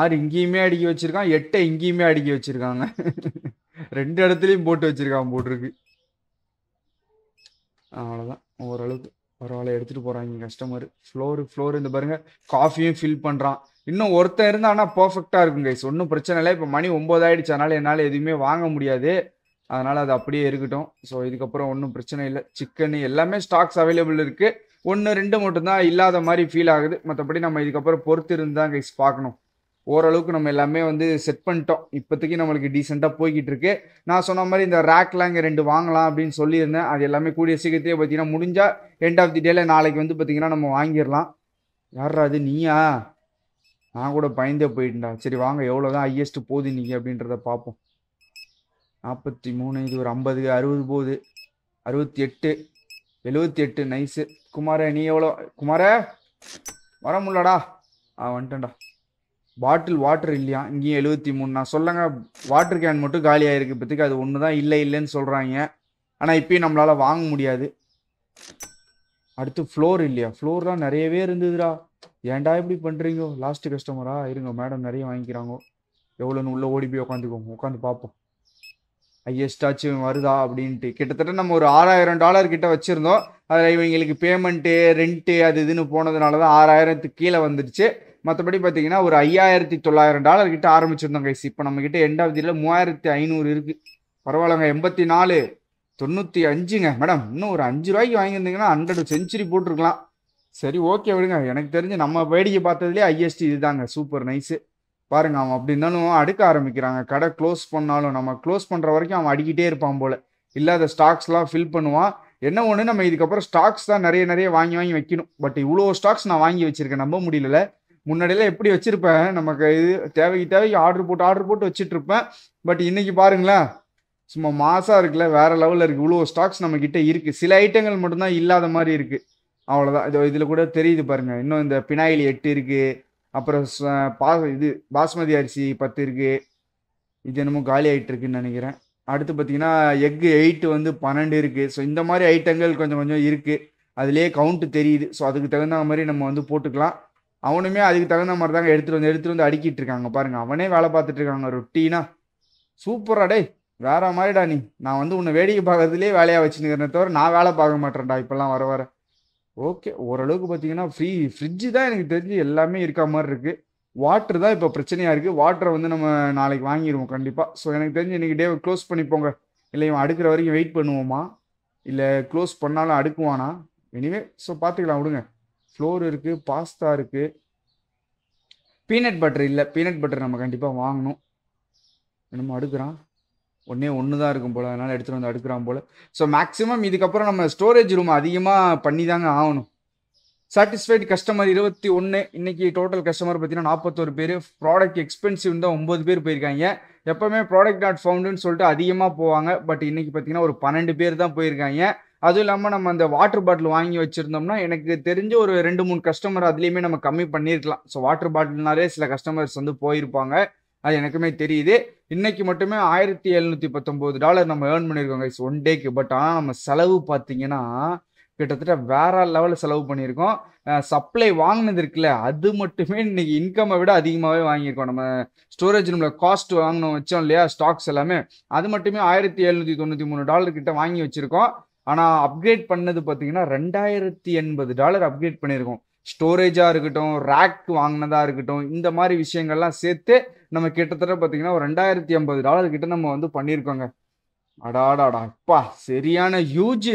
ஆறு இங்கேயுமே அடுக்கி வச்சுருக்கான் எட்டை இங்கேயுமே அடுக்கி வச்சுருக்காங்க ரெண்டு இடத்துலையும் போட்டு வச்சிருக்கான் போட்டிருக்கு அவ்வளவுதான் ஓரளவுக்கு பரவாயில்ல எடுத்துகிட்டு போகிறாங்க கஸ்டமர் ஃப்ளோரு ஃப்ளோர் இந்த பாருங்கள் காஃபியும் ஃபில் பண்ணுறான் இன்னும் ஒருத்தன் இருந்தால் ஆனால் பர்ஃபெக்டா இருக்கும் கைஸ் ஒன்றும் பிரச்சனை இல்லை இப்போ மணி ஒம்பது ஆயிடுச்சு அதனால் என்னால் எதுவுமே வாங்க முடியாது அதனால் அது அப்படியே இருக்கட்டும் ஸோ இதுக்கப்புறம் ஒன்றும் பிரச்சனை இல்லை சிக்கன் எல்லாமே ஸ்டாக்ஸ் அவைலபிள் இருக்குது ஒன்று ரெண்டு மட்டும்தான் இல்லாத மாதிரி ஃபீல் ஆகுது மற்றபடி நம்ம இதுக்கப்புறம் பொறுத்து இருந்து தான் கைஸ் பார்க்கணும் ஓரளவுக்கு நம்ம எல்லாமே வந்து செட் பண்ணிட்டோம் இப்போதைக்கு நம்மளுக்கு டீசெண்டாக போய்கிட்டு இருக்கு நான் சொன்ன மாதிரி இந்த ரேக்லாம் இங்கே ரெண்டு வாங்கலாம் அப்படின்னு சொல்லியிருந்தேன் அது எல்லாமே கூடிய சீக்கிரத்தையே பார்த்தீங்கன்னா முடிஞ்சால் எண்ட் ஆஃப் தி டேல நாளைக்கு வந்து பார்த்தீங்கன்னா நம்ம வாங்கிடலாம் யாரா அது நீயா நான் கூட பயந்தே போயிட்டுண்டா சரி வாங்க எவ்வளோ தான் ஹையஸ்ட் போகுது நீங்கள் அப்படின்றத பார்ப்போம் நாற்பத்தி மூணு இது ஒரு ஐம்பது அறுபது போகுது அறுபத்தி எட்டு எழுபத்தி எட்டு நைஸு குமார நீ எவ்வளோ குமார வர முடியலடா ஆ வந்துட்டேன்டா பாட்டில் வாட்டர் இல்லையா இங்கேயும் எழுபத்தி மூணு நான் சொல்லுங்க வாட்டர் கேன் மட்டும் காலி ஆகிருக்கு இப்போத்துக்கு அது ஒன்று தான் இல்லை இல்லைன்னு சொல்கிறாங்க ஆனால் இப்பயும் நம்மளால் வாங்க முடியாது அடுத்து ஃப்ளோர் இல்லையா ஃப்ளோர் தான் நிறையவே இருந்ததுடா ஏன்டா இப்படி பண்ணுறீங்கோ லாஸ்ட்டு கஸ்டமரா இருங்க மேடம் நிறைய வாங்கிக்கிறாங்கோ எவ்வளோன்னு உள்ளே ஓடி போய் உட்காந்துக்கோங்க உட்காந்து பார்ப்போம் இவன் வருதா அப்படின்ட்டு கிட்டத்தட்ட நம்ம ஒரு ஆறாயிரம் டாலர் கிட்ட வச்சுருந்தோம் அதில் இவங்களுக்கு பேமெண்ட்டு ரெண்ட்டு அது இதுன்னு போனதுனால தான் ஆறாயிரத்துக்கு கீழே வந்துடுச்சு மற்றபடி பார்த்தீங்கன்னா ஒரு ஐயாயிரத்தி தொள்ளாயிரம் டாலர் கிட்ட ஆரம்பிச்சிருந்தோம் கைஸ் இப்போ நம்மக்கிட்ட எண்ட் ஆஃப் தியில் மூவாயிரத்தி ஐநூறு இருக்குது பரவாயில்லங்க எண்பத்தி நாலு தொண்ணூற்றி அஞ்சுங்க மேடம் இன்னும் ஒரு அஞ்சு ரூபாய்க்கு வாங்கியிருந்தீங்கன்னா ஹண்ட்ரட் செஞ்சுரி போட்டிருக்கலாம் சரி ஓகே விடுங்க எனக்கு தெரிஞ்சு நம்ம வேடிக்கை பார்த்ததுலேயே ஐஎஸ்டி இதுதாங்க சூப்பர் நைஸு பாருங்க அவன் அப்படி இருந்தாலும் அடுக்க ஆரம்பிக்கிறாங்க கடை க்ளோஸ் பண்ணாலும் நம்ம க்ளோஸ் பண்ணுற வரைக்கும் அவன் அடிக்கிட்டே இருப்பான் போல் இல்லாத ஸ்டாக்ஸ்லாம் ஃபில் பண்ணுவான் என்ன ஒன்று நம்ம இதுக்கப்புறம் ஸ்டாக்ஸ் தான் நிறைய நிறைய வாங்கி வாங்கி வைக்கணும் பட் இவ்வளோ ஸ்டாக்ஸ் நான் வாங்கி வச்சுருக்கேன் நம்ப முடியல முன்னாடியெல்லாம் எப்படி வச்சுருப்பேன் நமக்கு இது தேவைக்கு தேவைக்கு ஆர்டர் போட்டு ஆர்டர் போட்டு வச்சுட்ருப்பேன் பட் இன்றைக்கி பாருங்களேன் சும்மா மாசாக இருக்குல்ல வேறு லெவலில் இருக்குது இவ்வளோ ஸ்டாக்ஸ் நம்மக்கிட்ட இருக்குது சில ஐட்டங்கள் மட்டும்தான் இல்லாத மாதிரி இருக்குது அவ்வளோதான் இது இதில் கூட தெரியுது பாருங்கள் இன்னும் இந்த பினாயில் எட்டு இருக்குது அப்புறம் பா இது பாஸ்மதி அரிசி பத்து இருக்குது இது என்னமோ காலி ஆகிட்டுருக்குன்னு நினைக்கிறேன் அடுத்து பார்த்தீங்கன்னா எக்கு எயிட்டு வந்து பன்னெண்டு இருக்குது ஸோ இந்த மாதிரி ஐட்டங்கள் கொஞ்சம் கொஞ்சம் இருக்குது அதுலேயே கவுண்ட்டு தெரியுது ஸோ அதுக்கு தகுந்த மாதிரி நம்ம வந்து போட்டுக்கலாம் அவனுமே அதுக்கு தகுந்த மாதிரி தாங்க எடுத்துகிட்டு வந்து எடுத்துகிட்டு வந்து அடிக்கிட்டு இருக்காங்க பாருங்கள் அவனே வேலை பார்த்துட்டு இருக்காங்க ரொட்டீனா சூப்பரா டே வேற மாதிரிடா நீ நான் வந்து உன்னை வேடிக்கை பார்க்கறதுலேயே வேலையாக வச்சுன்னு தவிர நான் வேலை பார்க்க மாட்டேன்டா இப்போல்லாம் வர வர ஓகே ஓரளவுக்கு பார்த்தீங்கன்னா ஃப்ரீ ஃப்ரிட்ஜ் தான் எனக்கு தெரிஞ்சு எல்லாமே இருக்க மாதிரி இருக்குது வாட்டர் தான் இப்போ பிரச்சனையாக இருக்குது வாட்டரை வந்து நம்ம நாளைக்கு வாங்கிடுவோம் கண்டிப்பாக ஸோ எனக்கு தெரிஞ்சு இன்றைக்கி டேவை க்ளோஸ் பண்ணிப்போங்க இல்லை இவன் அடுக்கிற வரைக்கும் வெயிட் பண்ணுவோமா இல்லை க்ளோஸ் பண்ணாலும் அடுக்குவானா எனிவே ஸோ பார்த்துக்கலாம் விடுங்க ஃப்ளோர் இருக்குது பாஸ்தா இருக்குது பீனட் பட்டர் இல்லை பீனட் பட்டர் நம்ம கண்டிப்பாக வாங்கணும் என்னமோ அடுக்கிறான் ஒன்றே ஒன்று தான் இருக்கும் போல் அதனால் எடுத்துகிட்டு வந்து அடுக்கிறான் போல் ஸோ மேக்ஸிமம் இதுக்கப்புறம் நம்ம ஸ்டோரேஜ் ரூம் அதிகமாக பண்ணி தாங்க ஆகணும் சாட்டிஸ்ஃபைடு கஸ்டமர் இருபத்தி ஒன்று இன்றைக்கி டோட்டல் கஸ்டமர் பார்த்தீங்கன்னா நாற்பத்தொரு பேர் ப்ராடக்ட் எக்ஸ்பென்சிவ் தான் ஒம்பது பேர் போயிருக்காங்க எப்போவுமே ப்ராடக்ட் நாட் ஃபவுண்டுன்னு சொல்லிட்டு அதிகமாக போவாங்க பட் இன்றைக்கி பார்த்தீங்கன்னா ஒரு பன்னெண்டு பேர் தான் போயிருக்காங்க அதுவும் இல்லாமல் நம்ம அந்த வாட்டர் பாட்டில் வாங்கி வச்சுருந்தோம்னா எனக்கு தெரிஞ்ச ஒரு ரெண்டு மூணு கஸ்டமர் அதுலேயுமே நம்ம கம்மி பண்ணியிருக்கலாம் ஸோ வாட்டர் பாட்டில்னாலே சில கஸ்டமர்ஸ் வந்து போயிருப்பாங்க அது எனக்குமே தெரியுது இன்னைக்கு மட்டுமே ஆயிரத்தி எழுநூத்தி பத்தொன்பது டாலர் நம்ம ஏர்ன் பண்ணியிருக்கோம் கைஸ் ஒன் டேக்கு பட் ஆனால் நம்ம செலவு பார்த்தீங்கன்னா கிட்டத்தட்ட வேற லெவலில் செலவு பண்ணியிருக்கோம் சப்ளை வாங்கினது இருக்குல்ல அது மட்டுமே இன்னைக்கு இன்கம்மை விட அதிகமாகவே வாங்கியிருக்கோம் நம்ம ஸ்டோரேஜ் ரூமில் காஸ்ட் வாங்கினோம் வச்சோம் இல்லையா ஸ்டாக்ஸ் எல்லாமே அது மட்டுமே ஆயிரத்தி எழுநூற்றி தொண்ணூற்றி மூணு டாலர் கிட்ட வாங்கி வச்சுருக்கோம் ஆனால் அப்கிரேட் பண்ணது பார்த்தீங்கன்னா ரெண்டாயிரத்தி எண்பது டாலர் அப்கிரேட் பண்ணியிருக்கோம் ஸ்டோரேஜாக இருக்கட்டும் ரேக் வாங்கினதாக இருக்கட்டும் இந்த மாதிரி விஷயங்கள்லாம் சேர்த்து நம்ம கிட்டத்தட்ட பார்த்தீங்கன்னா ஒரு ரெண்டாயிரத்தி ஐம்பது டாலர் கிட்ட நம்ம வந்து பண்ணியிருக்கோங்க அடாடாடா அப்பா சரியான ஹியூஜ்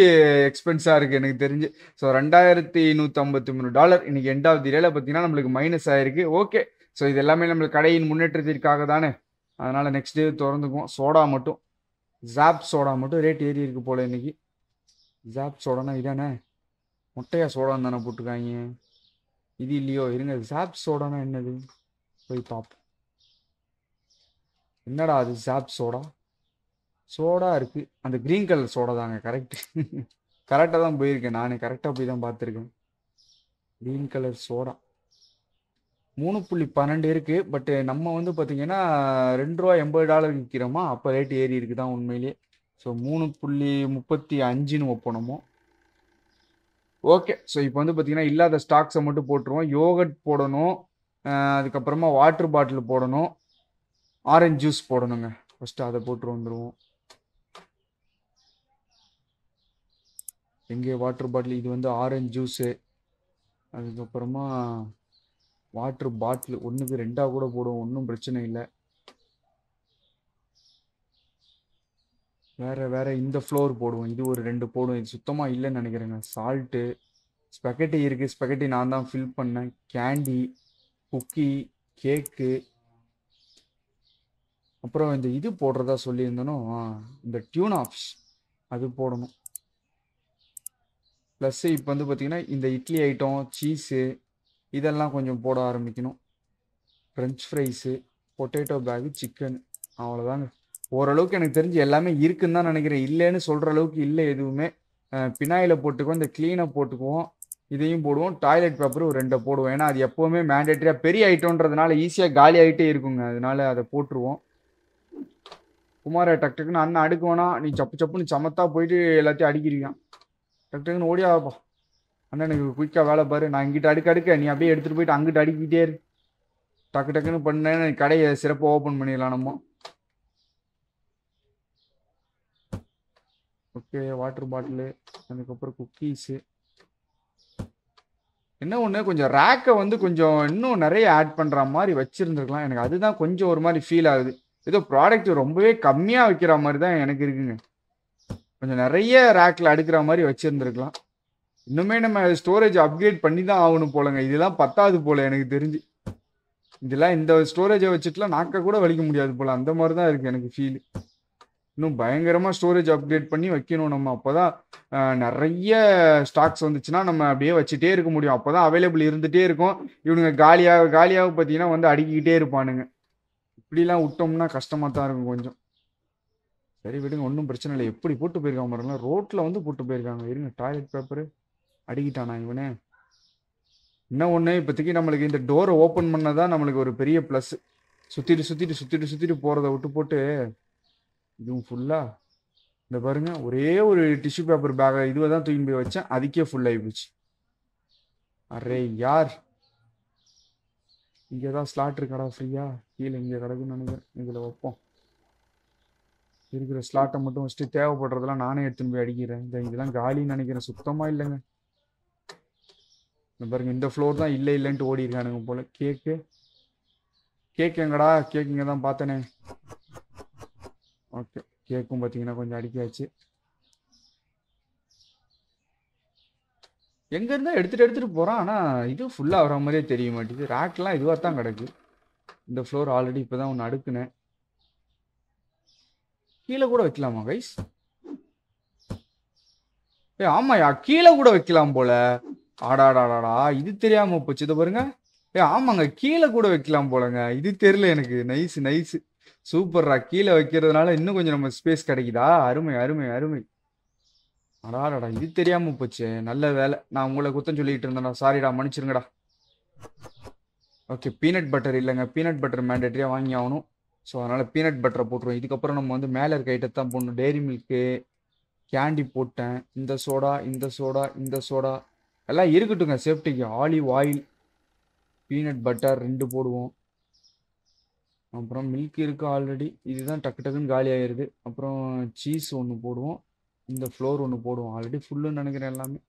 எக்ஸ்பென்ஸாக இருக்குது எனக்கு தெரிஞ்சு ஸோ ரெண்டாயிரத்தி ஐம்பத்தி மூணு டாலர் இன்னைக்கு எண்ட் ஆஃப் தி டேல பார்த்தீங்கன்னா நம்மளுக்கு மைனஸ் ஆயிருக்கு ஓகே ஸோ இது எல்லாமே நம்மளுக்கு கடையின் முன்னேற்றத்திற்காக தானே அதனால் நெக்ஸ்ட் டே திறந்துக்குவோம் சோடா மட்டும் ஜாப் சோடா மட்டும் ரேட் ஏறி இருக்கு போல் இன்னைக்கு ஜாப் சோடானா இதானே முட்டையா சோடான்னு தானே போட்டுக்காங்க இது இல்லையோ இருங்க ஜாப் சோடானா என்னது போய் பார்ப்போம் என்னடா அது சாப் சோடா சோடா இருக்குது அந்த க்ரீன் கலர் சோடா தாங்க கரெக்ட் கரெக்டாக தான் போயிருக்கேன் நான் கரெக்டாக போய் தான் பார்த்துருக்கேன் க்ரீன் கலர் சோடா மூணு புள்ளி பன்னெண்டு இருக்குது பட்டு நம்ம வந்து பார்த்திங்கன்னா ரெண்டு ரூபா எண்பது டாலர் விற்கிறோமா அப்போ ரேட் ஏறி இருக்குதான் தான் உண்மையிலே ஸோ மூணு புள்ளி முப்பத்தி அஞ்சுன்னு ஒப்பனமோ ஓகே ஸோ இப்போ வந்து பார்த்திங்கன்னா இல்லாத ஸ்டாக்ஸை மட்டும் போட்டுருவோம் யோகட் போடணும் அதுக்கப்புறமா வாட்டர் பாட்டில் போடணும் ஆரஞ்சு ஜூஸ் போடணுங்க ஃபஸ்ட்டு அதை போட்டு வந்துடுவோம் எங்கே வாட்டர் பாட்டில் இது வந்து ஆரஞ்சு ஜூஸு அதுக்கப்புறமா வாட்ரு பாட்டில் ஒன்றுக்கு ரெண்டாக கூட போடுவோம் ஒன்றும் பிரச்சனை இல்லை வேறு வேறு இந்த ஃப்ளோர் போடுவோம் இது ஒரு ரெண்டு போடுவோம் இது சுத்தமாக இல்லைன்னு நினைக்கிறேங்க சால்ட்டு ஸ்பெக்கட்டி இருக்குது ஸ்பெக்கட்டி நான் தான் ஃபில் பண்ணேன் கேண்டி குக்கி கேக்கு அப்புறம் இந்த இது போடுறதா சொல்லியிருந்தனும் இந்த டியூன் ஆஃப்ஸ் அது போடணும் ப்ளஸ்ஸு இப்போ வந்து பார்த்திங்கன்னா இந்த இட்லி ஐட்டம் சீஸு இதெல்லாம் கொஞ்சம் போட ஆரம்பிக்கணும் french fries potato bag chicken அவ்வளோதாங்க ஓரளவுக்கு எனக்கு தெரிஞ்சு எல்லாமே இருக்குன்னு தான் நினைக்கிறேன் இல்லைன்னு சொல்கிற அளவுக்கு இல்லை எதுவுமே பினாயில் போட்டுக்குவோம் இந்த க்ளீனை போட்டுக்குவோம் இதையும் போடுவோம் டாய்லெட் பேப்பர் ஒரு ரெண்டை போடுவோம் ஏன்னா அது எப்போவுமே மேண்டேட்டரியாக பெரிய ஐட்டம்ன்றதுனால ஈஸியாக காலி ஆகிட்டே இருக்குங்க அதனால அதை போட்டுருவோம் குமார டக் டக்குன்னு அண்ணன் அடுக்குவானா நீ சப்பு சப்புன்னு சமத்தா போயிட்டு எல்லாத்தையும் அடிக்கிறியான் டக் டக்குன்னு ஓடியாவாப்பா அண்ணன் எனக்கு குயிக்காக வேலை பாரு நான் இங்கிட்ட அடுக்க அடுக்க நீ அப்படியே எடுத்துகிட்டு போயிட்டு அங்கிட்ட அடிக்கிட்டே இரு டக்கு டக்குன்னு பண்ணேன்னு கடையை சிறப்பாக ஓப்பன் பண்ணிடலாம் நம்ம ஓகே வாட்டர் பாட்டிலு அதுக்கப்புறம் குக்கீஸு என்ன ஒன்று கொஞ்சம் ரேக்கை வந்து கொஞ்சம் இன்னும் நிறைய ஆட் பண்ணுற மாதிரி வச்சுருந்துருக்கலாம் எனக்கு அதுதான் கொஞ்சம் ஒரு மாதிரி ஃபீல் ஆகுது ஏதோ ப்ராடக்ட் ரொம்பவே கம்மியாக வைக்கிற மாதிரி தான் எனக்கு இருக்குங்க கொஞ்சம் நிறைய ரேக்கில் அடுக்கிற மாதிரி வச்சுருந்துருக்கலாம் இன்னுமே நம்ம ஸ்டோரேஜ் அப்கிரேட் பண்ணி தான் ஆகணும் போலங்க இதெல்லாம் பத்தாது போல் எனக்கு தெரிஞ்சு இதெல்லாம் இந்த ஸ்டோரேஜை வச்சுட்டுலாம் நாக்க கூட வலிக்க முடியாது போல் அந்த மாதிரி தான் இருக்குது எனக்கு ஃபீல் இன்னும் பயங்கரமாக ஸ்டோரேஜ் அப்கிரேட் பண்ணி வைக்கணும் நம்ம அப்போ தான் நிறைய ஸ்டாக்ஸ் வந்துச்சுன்னா நம்ம அப்படியே வச்சுட்டே இருக்க முடியும் அப்போ தான் அவைலபிள் இருந்துகிட்டே இருக்கும் இவனுங்க காலியாக காலியாக பார்த்தீங்கன்னா வந்து அடுக்கிக்கிட்டே இருப்பானுங்க இப்படிலாம் விட்டோம்னா கஷ்டமாக தான் இருக்கும் கொஞ்சம் சரி விடுங்க ஒன்றும் பிரச்சனை இல்லை எப்படி போட்டு போயிருக்காங்க பாருங்க ரோட்டில் வந்து போட்டு போயிருக்காங்க இருங்க டாய்லெட் பேப்பரு அடிக்கிட்டானா இவனே என்ன ஒன்று இப்போதைக்கு நம்மளுக்கு இந்த டோரை ஓப்பன் பண்ண தான் நம்மளுக்கு ஒரு பெரிய ப்ளஸ் சுற்றிட்டு சுற்றிட்டு சுற்றிட்டு சுற்றிட்டு போகிறத விட்டு போட்டு இதுவும் ஃபுல்லாக இந்த பாருங்க ஒரே ஒரு டிஷ்யூ பேப்பர் பேக்கை இதுவை தான் தூக்கி போய் வச்சேன் அதுக்கே ஃபுல்லாகி போச்சு அரே யார் இங்கே தான் ஸ்லாட் இருக்காடா ஃப்ரீயா கீழே இங்கே கிடக்குன்னு நினைக்கிறேன் இதில் வைப்போம் இருக்கிற ஸ்லாட்டை மட்டும் ஃபஸ்ட்டு தேவைப்படுறதெல்லாம் நானே எடுத்துன்னு போய் அடிக்கிறேன் இந்த இதெல்லாம் காலின்னு நினைக்கிறேன் சுத்தமாக இல்லைங்க இந்த பாருங்க இந்த ஃப்ளோர் தான் இல்லை இல்லைன்ட்டு ஓடி இருக்கானுங்க போல் கேக்கு கேக்குங்கடா எங்கடா இங்கே தான் பார்த்தனே ஓகே கேக்கும் பார்த்தீங்கன்னா கொஞ்சம் அடிக்காச்சு இருந்தா எடுத்துகிட்டு எடுத்துகிட்டு போகிறான் ஆனால் இது ஃபுல்லாக வர மாதிரியே தெரிய மாட்டேங்குது ரேக்லாம் இதுவாக தான் கிடக்கு இந்த ஃப்ளோர் ஆல்ரெடி இப்போ தான் ஒன்று அடுக்குனேன் கீழே கூட வைக்கலாமா கைஸ் ஏ ஆமாயா கீழே கூட வைக்கலாம் போல ஆடாடாடாடா இது தெரியாமல் போச்சு இதை பாருங்க ஏ ஆமாங்க கீழே கூட வைக்கலாம் போலங்க இது தெரியல எனக்கு நைஸ் நைஸ் சூப்பர்ரா கீழே வைக்கிறதுனால இன்னும் கொஞ்சம் நம்ம ஸ்பேஸ் கிடைக்குதா அருமை அருமை அருமை அடாடா இது தெரியாம போச்சு நல்ல வேலை நான் உங்களை குத்தம் சொல்லிட்டு இருந்தேன்டா சாரிடா மன்னிச்சிருங்கடா ஓகே பீனட் பட்டர் இல்லைங்க பீனட் பட்டர் மேண்டேட்டரியாக வாங்கி ஆகணும் ஸோ அதனால் பீனட் பட்டரை போட்டுருவோம் இதுக்கப்புறம் நம்ம வந்து மேலே இருக்க ஐட்டத்தை தான் போடணும் டெய்ரி மில்க்கு கேண்டி போட்டேன் இந்த சோடா இந்த சோடா இந்த சோடா எல்லாம் இருக்கட்டுங்க சேஃப்டிக்கு ஆலிவ் ஆயில் பீனட் பட்டர் ரெண்டு போடுவோம் அப்புறம் மில்க் இருக்குது ஆல்ரெடி இதுதான் டக்கு டக்குன்னு காலி ஆயிடுது அப்புறம் சீஸ் ஒன்று போடுவோம் இந்த ஃப்ளோர் ஒன்று போடுவோம் ஆல்ரெடி ஃபுல்லுன்னு நினைக்கிறேன் எல்லாமே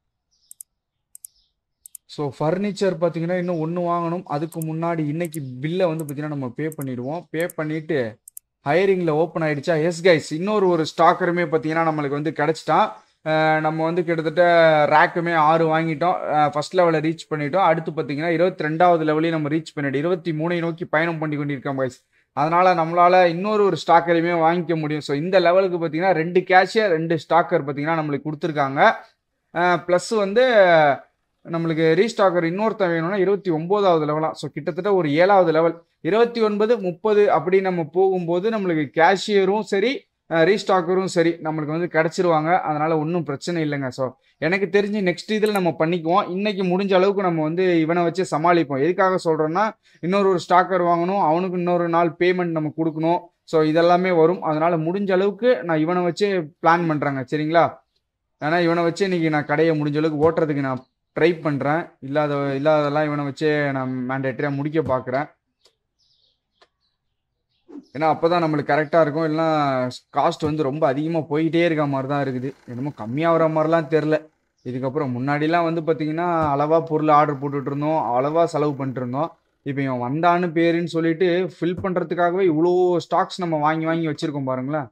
ஸோ ஃபர்னிச்சர் பார்த்தீங்கன்னா இன்னும் ஒன்று வாங்கணும் அதுக்கு முன்னாடி இன்னைக்கு பில்லை வந்து பார்த்தீங்கன்னா நம்ம பே பண்ணிடுவோம் பே பண்ணிவிட்டு ஹையரிங்கில் ஓப்பன் ஆகிடுச்சா எஸ் கைஸ் இன்னொரு ஒரு ஸ்டாக்கருமே பார்த்தீங்கன்னா நம்மளுக்கு வந்து கிடச்சிட்டான் நம்ம வந்து கிட்டத்தட்ட ரேக்குமே ஆறு வாங்கிட்டோம் ஃபஸ்ட் லெவலில் ரீச் பண்ணிட்டோம் அடுத்து பார்த்தீங்கன்னா இருபத்தி ரெண்டாவது லெவலையும் நம்ம ரீச் பண்ணிவிட்டு இருபத்தி மூணை நோக்கி பயணம் பண்ணி கொண்டிருக்கோம் கைஸ் அதனால் நம்மளால் இன்னொரு ஒரு ஸ்டாக்கரையுமே வாங்கிக்க முடியும் ஸோ இந்த லெவலுக்கு பார்த்தீங்கன்னா ரெண்டு கேஷே ரெண்டு ஸ்டாக்கர் பார்த்தீங்கன்னா நம்மளுக்கு கொடுத்துருக்காங்க ப்ளஸ் வந்து நம்மளுக்கு ரீஸ்டாக்கர் இன்னொருத்தன் வேணும்னா இருபத்தி ஒம்போதாவது லெவலாக ஸோ கிட்டத்தட்ட ஒரு ஏழாவது லெவல் இருபத்தி ஒன்பது முப்பது அப்படி நம்ம போகும்போது நம்மளுக்கு கேஷியரும் சரி ரீஸ்டாக்கரும் சரி நம்மளுக்கு வந்து கிடச்சிருவாங்க அதனால் ஒன்றும் பிரச்சனை இல்லைங்க ஸோ எனக்கு தெரிஞ்சு நெக்ஸ்ட் இதில் நம்ம பண்ணிக்குவோம் இன்றைக்கி முடிஞ்ச அளவுக்கு நம்ம வந்து இவனை வச்சு சமாளிப்போம் எதுக்காக சொல்கிறோன்னா இன்னொரு ஒரு ஸ்டாக்கர் வாங்கணும் அவனுக்கு இன்னொரு நாள் பேமெண்ட் நம்ம கொடுக்கணும் ஸோ இதெல்லாமே வரும் அதனால் முடிஞ்ச அளவுக்கு நான் இவனை வச்சு பிளான் பண்ணுறேங்க சரிங்களா ஏன்னா இவனை வச்சு இன்றைக்கி நான் கடையை முடிஞ்ச அளவுக்கு ஓட்டுறதுக்கு நான் ட்ரை பண்ணுறேன் இல்லாத இல்லாததெல்லாம் இவனை வச்சு நான் மேண்டேட்டரியாக முடிக்க பார்க்குறேன் ஏன்னா அப்போ தான் நம்மளுக்கு கரெக்டாக இருக்கும் இல்லைனா காஸ்ட் வந்து ரொம்ப அதிகமாக போயிட்டே இருக்க மாதிரி தான் இருக்குது என்னமோ கம்மியாகிற மாதிரிலாம் தெரில இதுக்கப்புறம் முன்னாடிலாம் வந்து பார்த்திங்கன்னா அளவாக பொருள் ஆர்டர் போட்டுட்டு இருந்தோம் அளவாக செலவு பண்ணிட்டு இருந்தோம் இப்போ இவன் வந்தான்னு பேருன்னு சொல்லிட்டு ஃபில் பண்ணுறதுக்காகவே இவ்வளோ ஸ்டாக்ஸ் நம்ம வாங்கி வாங்கி வச்சுருக்கோம் பாருங்களேன்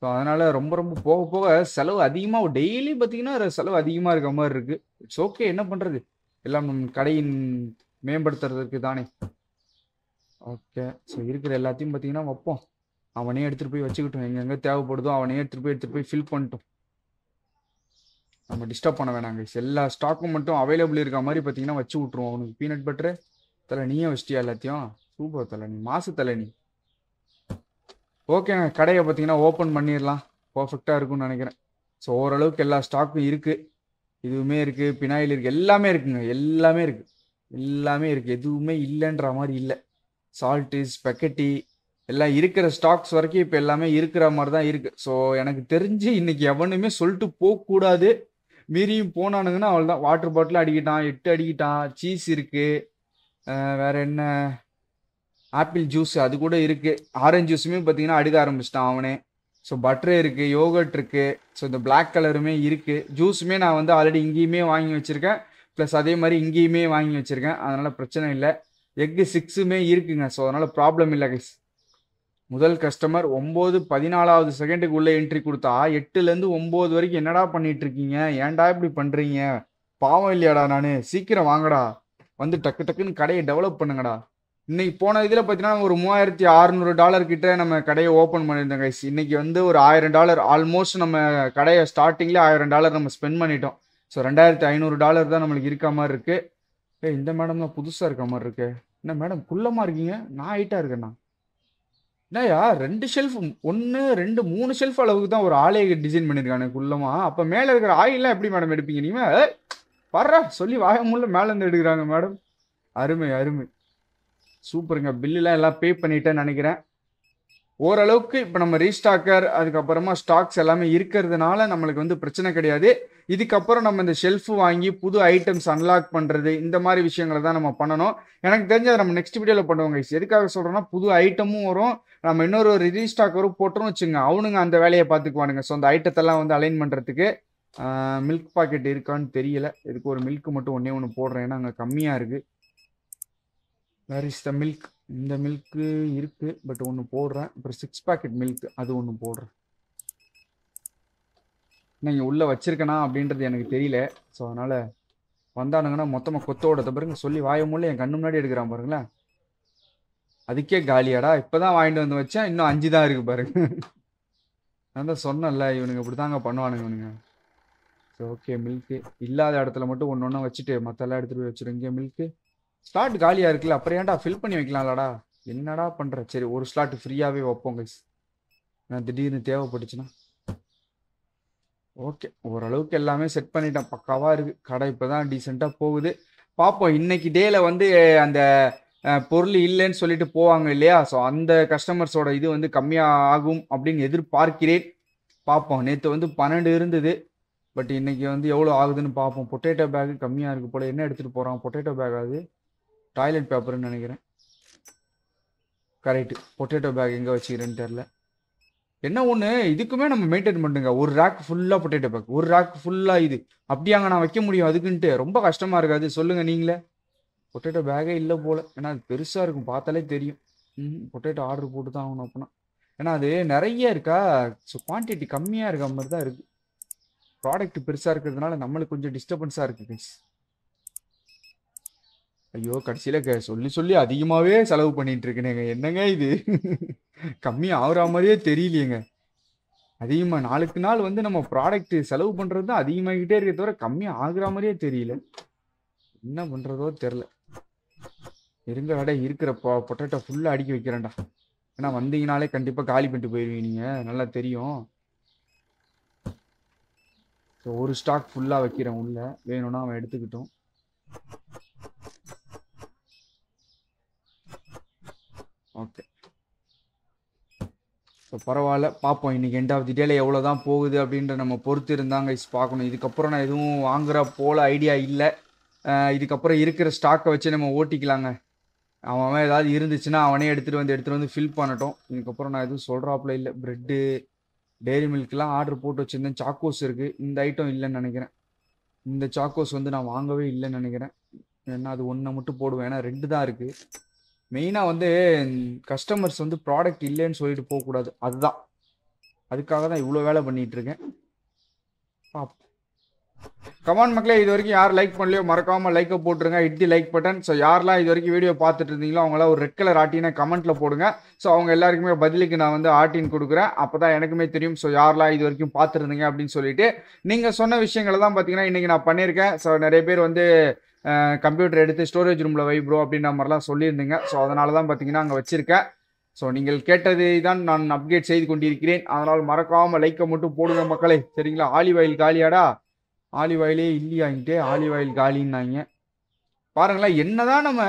ஸோ அதனால் ரொம்ப ரொம்ப போக போக செலவு அதிகமாக டெய்லி பார்த்தீங்கன்னா செலவு அதிகமாக இருக்க மாதிரி இருக்குது இட்ஸ் ஓகே என்ன பண்ணுறது எல்லாம் கடையின் மேம்படுத்துறதுக்கு தானே ஓகே ஸோ இருக்கிற எல்லாத்தையும் பார்த்தீங்கன்னா வைப்போம் அவனே எடுத்துகிட்டு போய் வச்சுக்கிட்டோம் எங்கெங்கே தேவைப்படுதோ அவனே எடுத்துகிட்டு போய் எடுத்துகிட்டு போய் ஃபில் பண்ணிட்டோம் நம்ம டிஸ்டர்ப் பண்ண வேணாங்க எல்லா ஸ்டாக்கும் மட்டும் அவைலபிள் இருக்க மாதிரி பார்த்தீங்கன்னா வச்சு விட்ருவோம் அவனுக்கு பீனட் பட்டரு தலை நீயே வச்சிட்டியா எல்லாத்தையும் சூப்பர் தலை நீ மாசு தலை நீ ஓகேங்க கடையை பார்த்தீங்கன்னா ஓப்பன் பண்ணிடலாம் பர்ஃபெக்டாக இருக்கும்னு நினைக்கிறேன் ஸோ ஓரளவுக்கு எல்லா ஸ்டாக்கும் இருக்குது இதுவுமே இருக்குது பினாயில் இருக்குது எல்லாமே இருக்குங்க எல்லாமே இருக்குது எல்லாமே இருக்குது எதுவுமே இல்லைன்ற மாதிரி இல்லை சால்ட்டு ஸ்பெக்கட்டி எல்லாம் இருக்கிற ஸ்டாக்ஸ் வரைக்கும் இப்போ எல்லாமே இருக்கிற மாதிரி தான் இருக்குது ஸோ எனக்கு தெரிஞ்சு இன்னைக்கு எவனுமே சொல்லிட்டு போகக்கூடாது மீறியும் போனானுங்கன்னா அவள் தான் வாட்டர் பாட்டில் அடிக்கிட்டான் எட்டு அடிக்கிட்டான் சீஸ் இருக்குது வேற என்ன ஆப்பிள் ஜூஸ் அது கூட இருக்குது ஆரஞ்சு ஜூஸுமே பார்த்தீங்கன்னா அடுக்க ஆரம்பிச்சிட்டான் அவனே ஸோ பட்டர் இருக்குது யோகர்ட் இருக்குது ஸோ இந்த பிளாக் கலருமே இருக்குது ஜூஸுமே நான் வந்து ஆல்ரெடி இங்கேயுமே வாங்கி வச்சுருக்கேன் ப்ளஸ் அதே மாதிரி இங்கேயுமே வாங்கி வச்சுருக்கேன் அதனால் பிரச்சனை இல்லை எக்கு சிக்ஸுமே இருக்குங்க ஸோ அதனால் ப்ராப்ளம் இல்லை கைஸ் முதல் கஸ்டமர் ஒம்பது பதினாலாவது செகண்டுக்கு உள்ளே என்ட்ரி கொடுத்தா எட்டுலேருந்து ஒம்பது வரைக்கும் என்னடா பண்ணிட்டு இருக்கீங்க ஏன்டா இப்படி பண்ணுறீங்க பாவம் இல்லையாடா நான் சீக்கிரம் வாங்கடா வந்து டக்கு டக்குன்னு கடையை டெவலப் பண்ணுங்கடா இன்னைக்கு போன இதில் பார்த்தீங்கன்னா ஒரு மூவாயிரத்தி அறநூறு டாலர் கிட்ட நம்ம கடையை ஓப்பன் பண்ணியிருந்தோம் கைஸ் இன்னைக்கு வந்து ஒரு ஆயிரம் டாலர் ஆல்மோஸ்ட் நம்ம கடையை ஸ்டார்டிங்கில் ஆயிரம் டாலர் நம்ம ஸ்பெண்ட் பண்ணிட்டோம் ஸோ ரெண்டாயிரத்தி ஐநூறு டாலர் தான் நம்மளுக்கு இருக்க மாதிரி இருக்குது ஏ இந்த மேடம் தான் புதுசாக இருக்க மாதிரி இருக்கு என்ன மேடம் குள்ளமாக இருக்கீங்க நான் ஹைட்டாக இருக்கேண்ணா யா ரெண்டு ஷெல்ஃப் ஒன்று ரெண்டு மூணு ஷெல்ஃப் அளவுக்கு தான் ஒரு ஆலையை டிசைன் பண்ணியிருக்கானே குள்ளமாக அப்போ மேலே இருக்கிற ஆயிலாம் எப்படி மேடம் எடுப்பீங்க நீங்கள் வர்றா சொல்லி முள்ள மேலேருந்து எடுக்கிறாங்க மேடம் அருமை அருமை சூப்பருங்க பில்லுலாம் எல்லாம் பே பண்ணிட்டேன்னு நினைக்கிறேன் ஓரளவுக்கு இப்போ நம்ம ரீஸ்டாக்கர் அதுக்கப்புறமா ஸ்டாக்ஸ் எல்லாமே இருக்கிறதுனால நம்மளுக்கு வந்து பிரச்சனை கிடையாது இதுக்கப்புறம் நம்ம இந்த ஷெல்ஃப் வாங்கி புது ஐட்டம்ஸ் அன்லாக் பண்ணுறது இந்த மாதிரி விஷயங்களை தான் நம்ம பண்ணணும் எனக்கு தெரிஞ்ச நம்ம நெக்ஸ்ட் வீடியோவில் பண்ணுவோங்க எதுக்காக சொல்கிறோன்னா புது ஐட்டமும் வரும் நம்ம இன்னொரு ரிஜிஸ்டாக் வரும் போட்டோம்னு வச்சுங்க அவனுங்க அந்த வேலையை பார்த்துக்குவானுங்க ஸோ அந்த ஐட்டத்தெல்லாம் வந்து அலைன் பண்ணுறதுக்கு மில்க் பாக்கெட் இருக்கான்னு தெரியல இதுக்கு ஒரு மில்க் மட்டும் ஒன்றே ஒன்று போடுறேன் ஏன்னா அங்கே கம்மியாக இருக்குது வேர் இஸ் த மில்க் இந்த மில்க்கு இருக்குது பட் ஒன்று போடுறேன் அப்புறம் சிக்ஸ் பேக்கெட் மில்க் அது ஒன்று போடுறேன் நீங்கள் உள்ளே வச்சிருக்கனா அப்படின்றது எனக்கு தெரியல ஸோ அதனால் வந்தானுங்கன்னா மொத்தமாக கொத்தோட பாருங்க சொல்லி வாய முடியல என் கண்ணு முன்னாடி எடுக்கிறான் பாருங்களேன் அதுக்கே காலியாடா இப்போ தான் வாங்கிட்டு வந்து வச்சேன் இன்னும் அஞ்சு தான் இருக்குது பாருங்க நான் தான் சொன்னேன்ல இவனுங்க இப்படி தாங்க பண்ணுவானுங்க இவனுங்க ஸோ ஓகே மில்க்கு இல்லாத இடத்துல மட்டும் ஒன்று ஒன்றா வச்சுட்டு மற்றெல்லாம் எடுத்துகிட்டு போய் வச்சுருங்க மில்க்கு ஸ்லாட் காலியாக இருக்குல்ல அப்புறம் ஏன்டா ஃபில் பண்ணி வைக்கலாம்லடா என்னடா பண்ணுற சரி ஒரு ஸ்லாட் ஃப்ரீயாகவே வைப்போம் கைஸ் நான் திடீர்னு தேவைப்பட்டுச்சுன்னா ஓகே ஓரளவுக்கு எல்லாமே செட் பண்ணிட்டேன் பக்காவாக இருக்குது கடை இப்போ தான் டீசெண்டாக போகுது பார்ப்போம் இன்னைக்கு டேல வந்து அந்த பொருள் இல்லைன்னு சொல்லிட்டு போவாங்க இல்லையா ஸோ அந்த கஸ்டமர்ஸோட இது வந்து கம்மியாக ஆகும் அப்படின்னு எதிர்பார்க்கிறேன் பார்ப்போம் நேற்று வந்து பன்னெண்டு இருந்தது பட் இன்னைக்கு வந்து எவ்வளோ ஆகுதுன்னு பார்ப்போம் பொட்டேட்டோ பேகு கம்மியாக இருக்குது போல் என்ன எடுத்துகிட்டு போகிறாங்க பொட்டேட்டோ பேக் ஆகுது டாய்லெட் பேப்பர்னு நினைக்கிறேன் கரெக்டு பொட்டேட்டோ பேக் எங்கே வச்சுக்கிறேன்னு தெரில என்ன ஒன்று இதுக்குமே நம்ம மெயின்டைன் பண்ணுங்க ஒரு ரேக் ஃபுல்லாக பொட்டேட்டோ பேக் ஒரு ரேக் ஃபுல்லாக இது அப்படியாங்க நான் வைக்க முடியும் அதுக்குன்ட்டு ரொம்ப கஷ்டமாக இருக்காது சொல்லுங்கள் நீங்களே பொட்டேட்டோ பேக்கே இல்லை போல் ஏன்னா அது பெருசாக இருக்கும் பார்த்தாலே தெரியும் ம் பொட்டேட்டோ ஆர்டர் போட்டு தான் ஆகணும் அப்படின்னா ஏன்னா அது நிறைய இருக்கா ஸோ குவான்டிட்டி கம்மியாக இருக்க மாதிரி தான் இருக்குது ப்ராடக்ட் பெருசாக இருக்கிறதுனால நம்மளுக்கு கொஞ்சம் டிஸ்டர்பன்ஸாக இருக்குது ஐயோ கடைசியில் சொல்லி சொல்லி அதிகமாகவே செலவு பண்ணிட்டு இருக்கேங்க என்னங்க இது கம்மி ஆகுற மாதிரியே தெரியலையேங்க அதிகமாக நாளுக்கு நாள் வந்து நம்ம ப்ராடக்ட் செலவு பண்ணுறது தான் அதிகமாகிட்டே இருக்க தவிர கம்மி ஆகுற மாதிரியே தெரியல என்ன பண்ணுறதோ தெரில இருங்கடா இருக்கிற பொ பொட்டேட்டோ ஃபுல்லாக அடிக்க வைக்கிறேன்டா ஏன்னா வந்தீங்கனாலே கண்டிப்பாக காலி பண்ணிட்டு போயிருவீங்க நீங்கள் நல்லா தெரியும் ஒரு ஸ்டாக் ஃபுல்லாக வைக்கிறேன் உள்ள வேணும்னா அவன் எடுத்துக்கிட்டோம் ஓகே ஸோ பரவாயில்ல பார்ப்போம் இன்றைக்கி எண்ட் ஆஃப் தி டேல எவ்வளோ தான் போகுது அப்படின்ற நம்ம பொறுத்து இருந்தாங்க இஸ் பார்க்கணும் இதுக்கப்புறம் நான் எதுவும் வாங்குற போல் ஐடியா இல்லை இதுக்கப்புறம் இருக்கிற ஸ்டாக்கை வச்சு நம்ம ஓட்டிக்கலாங்க அவன் ஏதாவது இருந்துச்சுன்னா அவனே எடுத்துகிட்டு வந்து எடுத்துகிட்டு வந்து ஃபில் பண்ணட்டும் இதுக்கப்புறம் நான் எதுவும் சொல்கிறாப்புல இல்லை ப்ரெட்டு டெய்ரி மில்க்லாம் ஆர்டர் போட்டு வச்சுருந்தேன் சாக்கோஸ் இருக்குது இந்த ஐட்டம் இல்லைன்னு நினைக்கிறேன் இந்த சாக்கோஸ் வந்து நான் வாங்கவே இல்லைன்னு நினைக்கிறேன் ஏன்னா அது ஒன்றை மட்டும் போடுவேன் ஏன்னா ரெண்டு தான் இருக்குது மெயினாக வந்து கஸ்டமர்ஸ் வந்து ப்ராடக்ட் இல்லைன்னு சொல்லிட்டு போகக்கூடாது அதுதான் அதுக்காக தான் இவ்வளோ வேலை பண்ணிகிட்டு இருக்கேன் கமான் மக்களே இது வரைக்கும் யார் லைக் பண்ணலையோ மறக்காமல் லைக்கை போட்டுருங்க hit the like button so யாரெல்லாம் இது வரைக்கும் வீடியோ பார்த்துட்டு இருந்தீங்களோ அவங்களாம் ஒரு ரெட் கலர் ஆட்டினா கமெண்ட்டில் போடுங்க ஸோ அவங்க எல்லாருக்குமே பதிலுக்கு நான் வந்து ஆட்டின் கொடுக்குறேன் அப்போ தான் எனக்குமே தெரியும் ஸோ யாரெல்லாம் இது வரைக்கும் பார்த்துருந்தீங்க அப்படின்னு சொல்லிட்டு நீங்கள் சொன்ன விஷயங்களை தான் பார்த்தீங்கன்னா இன்றைக்கி நான் பண்ணியிருக்கேன் ஸோ நிறைய பேர் வந்து கம்ப்யூட்டர் எடுத்து ஸ்டோரேஜ் ரூமில் வை ப்ரோ அப்படின்ற மாதிரிலாம் சொல்லியிருந்தீங்க ஸோ அதனால தான் பார்த்தீங்கன்னா அங்கே வச்சுருக்கேன் ஸோ நீங்கள் கேட்டதை தான் நான் அப்டேட் செய்து கொண்டிருக்கிறேன் அதனால் மறக்காமல் லைக்கை மட்டும் போடுங்க மக்களே சரிங்களா ஆலிவாயில் காலியாடா ஆலிவாயிலே இல்லையாங்கிட்டே ஆலிவாயில் காலின்னாங்க பாருங்களேன் என்னதான் நம்ம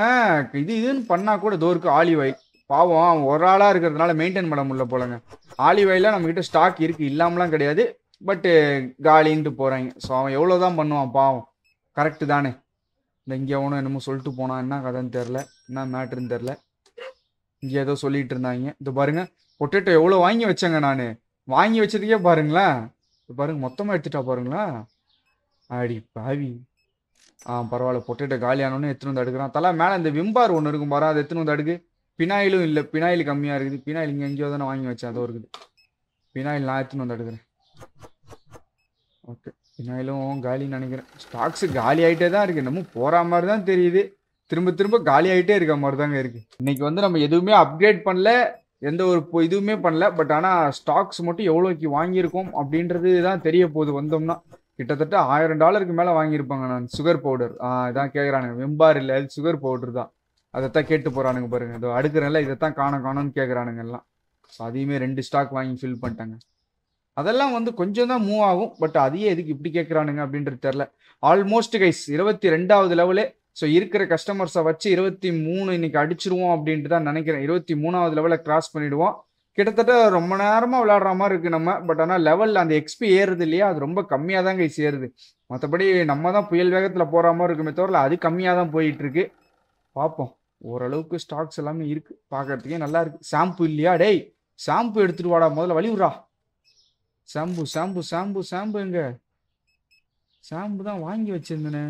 இது இதுன்னு பண்ணால் கூட தோருக்கு ஆலிவ் ஆயில் பாவம் ஒரு ஆளாக இருக்கிறதுனால மெயின்டைன் பண்ண முடியல போலங்க ஆலிவாயில் நம்மக்கிட்ட ஸ்டாக் இருக்குது இல்லாமலாம் கிடையாது பட்டு காலின்ட்டு போகிறாங்க ஸோ அவன் எவ்வளோ தான் பண்ணுவான் பாவம் கரெக்டு தானே இந்த இங்கே என்னமோ சொல்லிட்டு போனான் என்ன கதைன்னு தெரில என்ன மேட்ருன்னு தெரில இங்கே ஏதோ சொல்லிகிட்டு இருந்தாங்க இது பாருங்கள் பொட்டேட்டோ எவ்வளோ வாங்கி வச்சேங்க நான் வாங்கி வச்சதுக்கே பாருங்களேன் இது பாருங்கள் மொத்தமாக எடுத்துட்டா பாருங்களா அடி பாவி ஆ பரவாயில்ல பொட்டேட்டோ காலியானோன்னு எடுத்துன்னு வந்து அடுக்கிறான் தலை மேலே இந்த விம்பார் ஒன்று இருக்கும் பாரு அதை எடுத்துன்னு வந்து அடுக்கு பினாயிலும் இல்லை பினாயில் கம்மியாக இருக்குது பினாயில் இங்கே எங்கேயோ தானே வாங்கி வச்சேன் அதோ இருக்குது பினாயில் நான் எடுத்துன்னு வந்து அடுக்கிறேன் ஓகே இன்னும் காலின்னு நினைக்கிறேன் ஸ்டாக்ஸ் காலி ஆகிட்டே தான் இருக்குது இன்னமும் போகிற மாதிரி தான் தெரியுது திரும்ப திரும்ப காலி ஆகிட்டே இருக்க மாதிரி தாங்க இருக்குது இன்றைக்கி வந்து நம்ம எதுவுமே அப்கிரேட் பண்ணல எந்த ஒரு இதுவுமே பண்ணல பட் ஆனால் ஸ்டாக்ஸ் மட்டும் எவ்வளோக்கு வாங்கியிருக்கோம் அப்படின்றது தான் தெரிய போகுது வந்தோம்னா கிட்டத்தட்ட ஆயிரம் டாலருக்கு மேலே வாங்கியிருப்பாங்க நான் சுகர் பவுடர் இதான் கேட்குறானுங்க வெம்பார் இல்லை அது சுகர் பவுடர் தான் அதைத்தான் கேட்டு போகிறானுங்க பாருங்கள் அது அடுக்கிறனால இதைத்தான் காண காணோன்னு கேட்குறானுங்க எல்லாம் ஸோ அதையுமே ரெண்டு ஸ்டாக் வாங்கி ஃபில் பண்ணிட்டாங்க அதெல்லாம் வந்து கொஞ்சம் தான் மூவ் ஆகும் பட் அதையே எதுக்கு இப்படி கேட்குறானுங்க அப்படின்றது தெரில ஆல்மோஸ்ட் கைஸ் இருபத்தி ரெண்டாவது லெவலே ஸோ இருக்கிற கஸ்டமர்ஸை வச்சு இருபத்தி மூணு இன்னைக்கு அடிச்சிருவோம் அப்படின்ட்டு தான் நினைக்கிறேன் இருபத்தி மூணாவது லெவலில் கிராஸ் பண்ணிவிடுவோம் கிட்டத்தட்ட ரொம்ப நேரமாக விளாடுற மாதிரி இருக்குது நம்ம பட் ஆனால் லெவலில் அந்த எக்ஸ்பி ஏறுது இல்லையா அது ரொம்ப கம்மியாக தான் கைஸ் ஏறுது மற்றபடி நம்ம தான் புயல் வேகத்தில் போகிற மாதிரி இருக்குமே தவிர அது கம்மியாக தான் போயிட்டுருக்கு பார்ப்போம் ஓரளவுக்கு ஸ்டாக்ஸ் எல்லாமே இருக்குது பார்க்குறதுக்கே நல்லா இருக்குது ஷாம்பு இல்லையா டேய் ஷாம்பு எடுத்துகிட்டு வாடா முதல்ல வழிவுறா சாம்பு சாம்பு சாம்பு சாம்பு எங்க சாம்பு தான் வாங்கி வச்சிருந்தேனே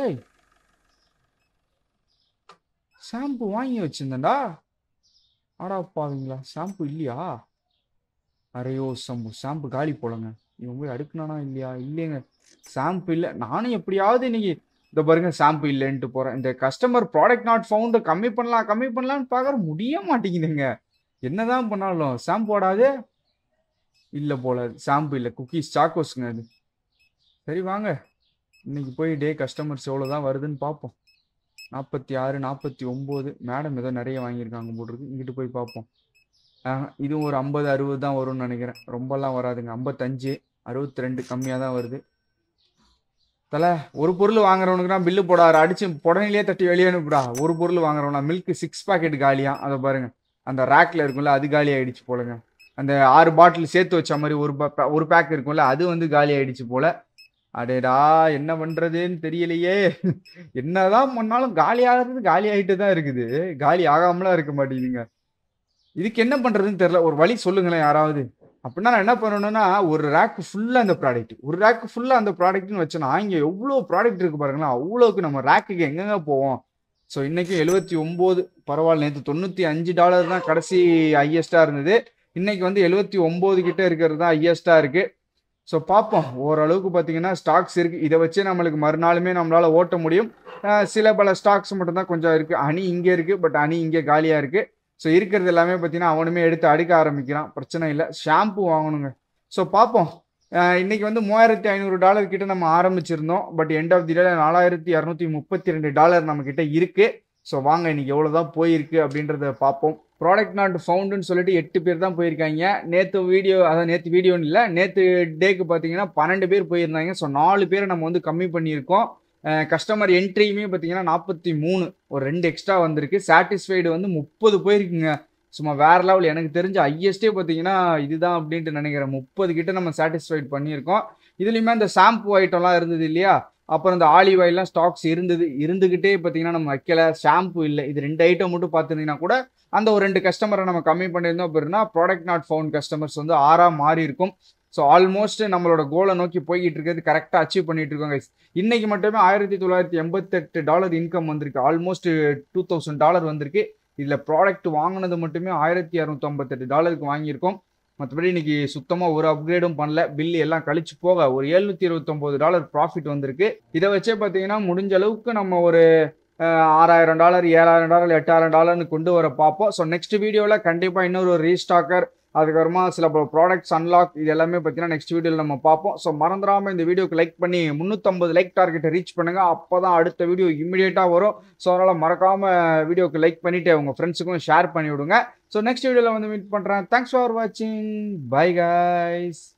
ஏய் ஷாம்பு வாங்கி வச்சிருந்தேன்டா ஆடா பாவீங்களா ஷாம்பு இல்லையா அரையோ சம்பு ஷாம்பு காலி போலங்க இவன் போய் அடுக்குனானா இல்லையா இல்லைங்க ஷாம்பு இல்லை நானும் எப்படியாவது இன்னைக்கு இந்த பாருங்க ஷாம்பு இல்லைன்ட்டு போகிறேன் இந்த கஸ்டமர் ப்ராடக்ட் நாட் ஃபவுண்டு கம்மி பண்ணலாம் கம்மி பண்ணலான்னு பார்க்குற முடிய மாட்டேங்குதுங்க என்னதான் பண்ணாலும் ஷாம்பு போடாது இல்லை போல ஷாம்பு இல்லை குக்கீஸ் சாக்கோஸ்ங்க அது சரி வாங்க இன்னைக்கு போய் டே கஸ்டமர்ஸ் எவ்வளோ தான் வருதுன்னு பார்ப்போம் நாற்பத்தி ஆறு நாற்பத்தி ஒம்பது மேடம் ஏதோ நிறைய வாங்கியிருக்காங்க போட்டிருக்கு இங்கிட்டு போய் பார்ப்போம் இது ஒரு ஐம்பது அறுபது தான் வரும்னு நினைக்கிறேன் ரொம்பலாம் வராதுங்க ஐம்பத்தஞ்சு அறுபத்தி ரெண்டு கம்மியாக தான் வருது தலை ஒரு பொருள் வாங்குறவனுக்குனா பில்லு போடாரு அடிச்சு புடனிலேயே தட்டி வெளியே அனுப்புடா ஒரு பொருள் வாங்குறவனா மில்க் சிக்ஸ் பாக்கெட் காலியா அதை பாருங்கள் அந்த ரேக்கில் இருக்கும்ல அது காலி ஆகிடுச்சு போலங்க அந்த ஆறு பாட்டில் சேர்த்து வச்ச மாதிரி ஒரு ஒரு பேக் இருக்கும்ல அது வந்து காலி ஆகிடுச்சு போல் அடேடா என்ன பண்ணுறதுன்னு தெரியலையே என்ன தான் பண்ணாலும் காலி ஆகிறது காலி ஆகிட்டு தான் இருக்குது காலி ஆகாமலாம் இருக்க மாட்டேங்குதுங்க இதுக்கு என்ன பண்ணுறதுன்னு தெரில ஒரு வழி சொல்லுங்களேன் யாராவது அப்படின்னா நான் என்ன பண்ணணும்னா ஒரு ரேக்கு ஃபுல்லாக அந்த ப்ராடக்ட் ஒரு ரேக்கு ஃபுல்லாக அந்த ப்ராடக்ட்னு வச்சோன்னா இங்கே எவ்வளோ ப்ராடக்ட் இருக்குது பாருங்களா அவ்வளோக்கு நம்ம ரேக்குக்கு எங்கெங்கே போவோம் ஸோ இன்றைக்கி எழுபத்தி ஒம்பது பரவாயில்ல நேற்று தொண்ணூற்றி அஞ்சு டாலர் தான் கடைசி ஹையஸ்ட்டாக இருந்தது இன்றைக்கி வந்து எழுபத்தி ஒம்பது கிட்டே இருக்கிறது தான் ஹையஸ்ட்டாக இருக்குது ஸோ பார்ப்போம் ஓரளவுக்கு பார்த்தீங்கன்னா ஸ்டாக்ஸ் இருக்குது இதை வச்சு நம்மளுக்கு மறுநாளுமே நம்மளால் ஓட்ட முடியும் சில பல ஸ்டாக்ஸ் மட்டும்தான் கொஞ்சம் இருக்குது அணி இங்கே இருக்குது பட் அணி இங்கே காலியாக இருக்குது ஸோ இருக்கிறது எல்லாமே பார்த்தீங்கன்னா அவனுமே எடுத்து அடுக்க ஆரம்பிக்கிறான் பிரச்சனை இல்லை ஷாம்பு வாங்கணுங்க ஸோ பார்ப்போம் இன்றைக்கி வந்து மூவாயிரத்தி ஐநூறு டாலர் கிட்ட நம்ம ஆரம்பிச்சிருந்தோம் but end of the day நாலாயிரத்தி இரநூத்தி முப்பத்தி ரெண்டு டாலர் நம்மக்கிட்ட இருக்குது ஸோ வாங்க இன்றைக்கி எவ்வளோ தான் போயிருக்கு அப்படின்றத பார்ப்போம் ப்ராடக்ட் நாட் ஃபவுண்டுன்னு சொல்லிட்டு எட்டு பேர் தான் போயிருக்காங்க நேற்று வீடியோ அதான் நேற்று வீடியோன்னு இல்லை நேற்று டேக்கு பார்த்தீங்கன்னா பன்னெண்டு பேர் போயிருந்தாங்க ஸோ நாலு பேரை நம்ம வந்து கம்மி பண்ணியிருக்கோம் கஸ்டமர் என்ட்ரியுமே பார்த்தீங்கன்னா நாற்பத்தி மூணு ஒரு ரெண்டு எக்ஸ்ட்ரா வந்திருக்கு சாட்டிஸ்ஃபைடு வந்து முப்பது போயிருக்குங்க சும்மா வேறு லெவல் எனக்கு தெரிஞ்ச ஹையஸ்ட்டே பார்த்தீங்கன்னா இதுதான் அப்படின்ட்டு நினைக்கிறேன் முப்பது கிட்ட நம்ம சாட்டிஸ்ஃபைட் பண்ணியிருக்கோம் இதுலேயுமே அந்த ஷாம்பு ஐட்டம்லாம் இருந்தது இல்லையா அப்புறம் இந்த ஆலிவ் ஆயிலாம் ஸ்டாக்ஸ் இருந்தது இருந்துக்கிட்டே பார்த்தீங்கன்னா நம்ம வைக்கல ஷாம்பு இல்லை இது ரெண்டு ஐட்டம் மட்டும் பார்த்துருந்தீங்கன்னா கூட அந்த ஒரு ரெண்டு கஸ்டமரை நம்ம கம்மி பண்ணியிருந்தோம் அப்படின்னா ப்ராடக்ட் நாட் ஃபவுண்ட் கஸ்டமர்ஸ் வந்து ஆறாக மாறி இருக்கும் ஸோ ஆல்மோஸ்ட் நம்மளோட கோலை நோக்கி போய்கிட்டு இருக்கிறது கரெக்டாக அச்சீவ் பண்ணிட்டு இருக்கோம் கைஸ் இன்னைக்கு மட்டுமே ஆயிரத்தி தொள்ளாயிரத்தி எண்பத்தெட்டு டாலர் இன்கம் வந்திருக்கு ஆல்மோஸ்ட் டூ தௌசண்ட் டாலர் வந்திருக்கு இதில் ப்ராடக்ட் வாங்கினது மட்டுமே ஆயிரத்தி இரநூத்தம்பத்தெட்டு ஐம்பத்தெட்டு டாலருக்கு வாங்கியிருக்கோம் மற்றபடி இன்றைக்கி சுத்தமாக ஒரு அப்கிரேடும் பண்ணல பில்லு எல்லாம் கழிச்சு போக ஒரு எழுநூற்றி இருபத்தொம்போது டாலர் ப்ராஃபிட் வந்திருக்கு இதை வச்சே பார்த்தீங்கன்னா முடிஞ்ச அளவுக்கு நம்ம ஒரு ஆறாயிரம் டாலர் ஏழாயிரம் டாலர் எட்டாயிரம் டாலர்னு கொண்டு வர பார்ப்போம் ஸோ நெக்ஸ்ட் வீடியோவில் கண்டிப்பாக இன்னொரு ரீஸ்டாக்கர் அதுக்கப்புறமா சில ப்ராடக்ட்ஸ் அன்லாக் இது எல்லாமே பார்த்தீங்கன்னா நெக்ஸ்ட் வீடியோவில் நம்ம பார்ப்போம் ஸோ மறந்துடாமல் இந்த வீடியோக்கு லைக் பண்ணி முந்நூற்றம்பது லைக் டார்கெட்டை ரீச் பண்ணுங்கள் அப்போ தான் அடுத்த வீடியோ இமீடியட்டாக வரும் ஸோ அதனால் மறக்காமல் வீடியோக்கு லைக் பண்ணிவிட்டு உங்கள் ஃப்ரெண்ட்ஸுக்கும் ஷேர் பண்ணிவிடுங்க ஸோ நெக்ஸ்ட் வீடியோவில் வந்து மீட் பண்ணுறேன் தேங்க்ஸ் ஃபார் வாட்சிங் பை காய்ஸ்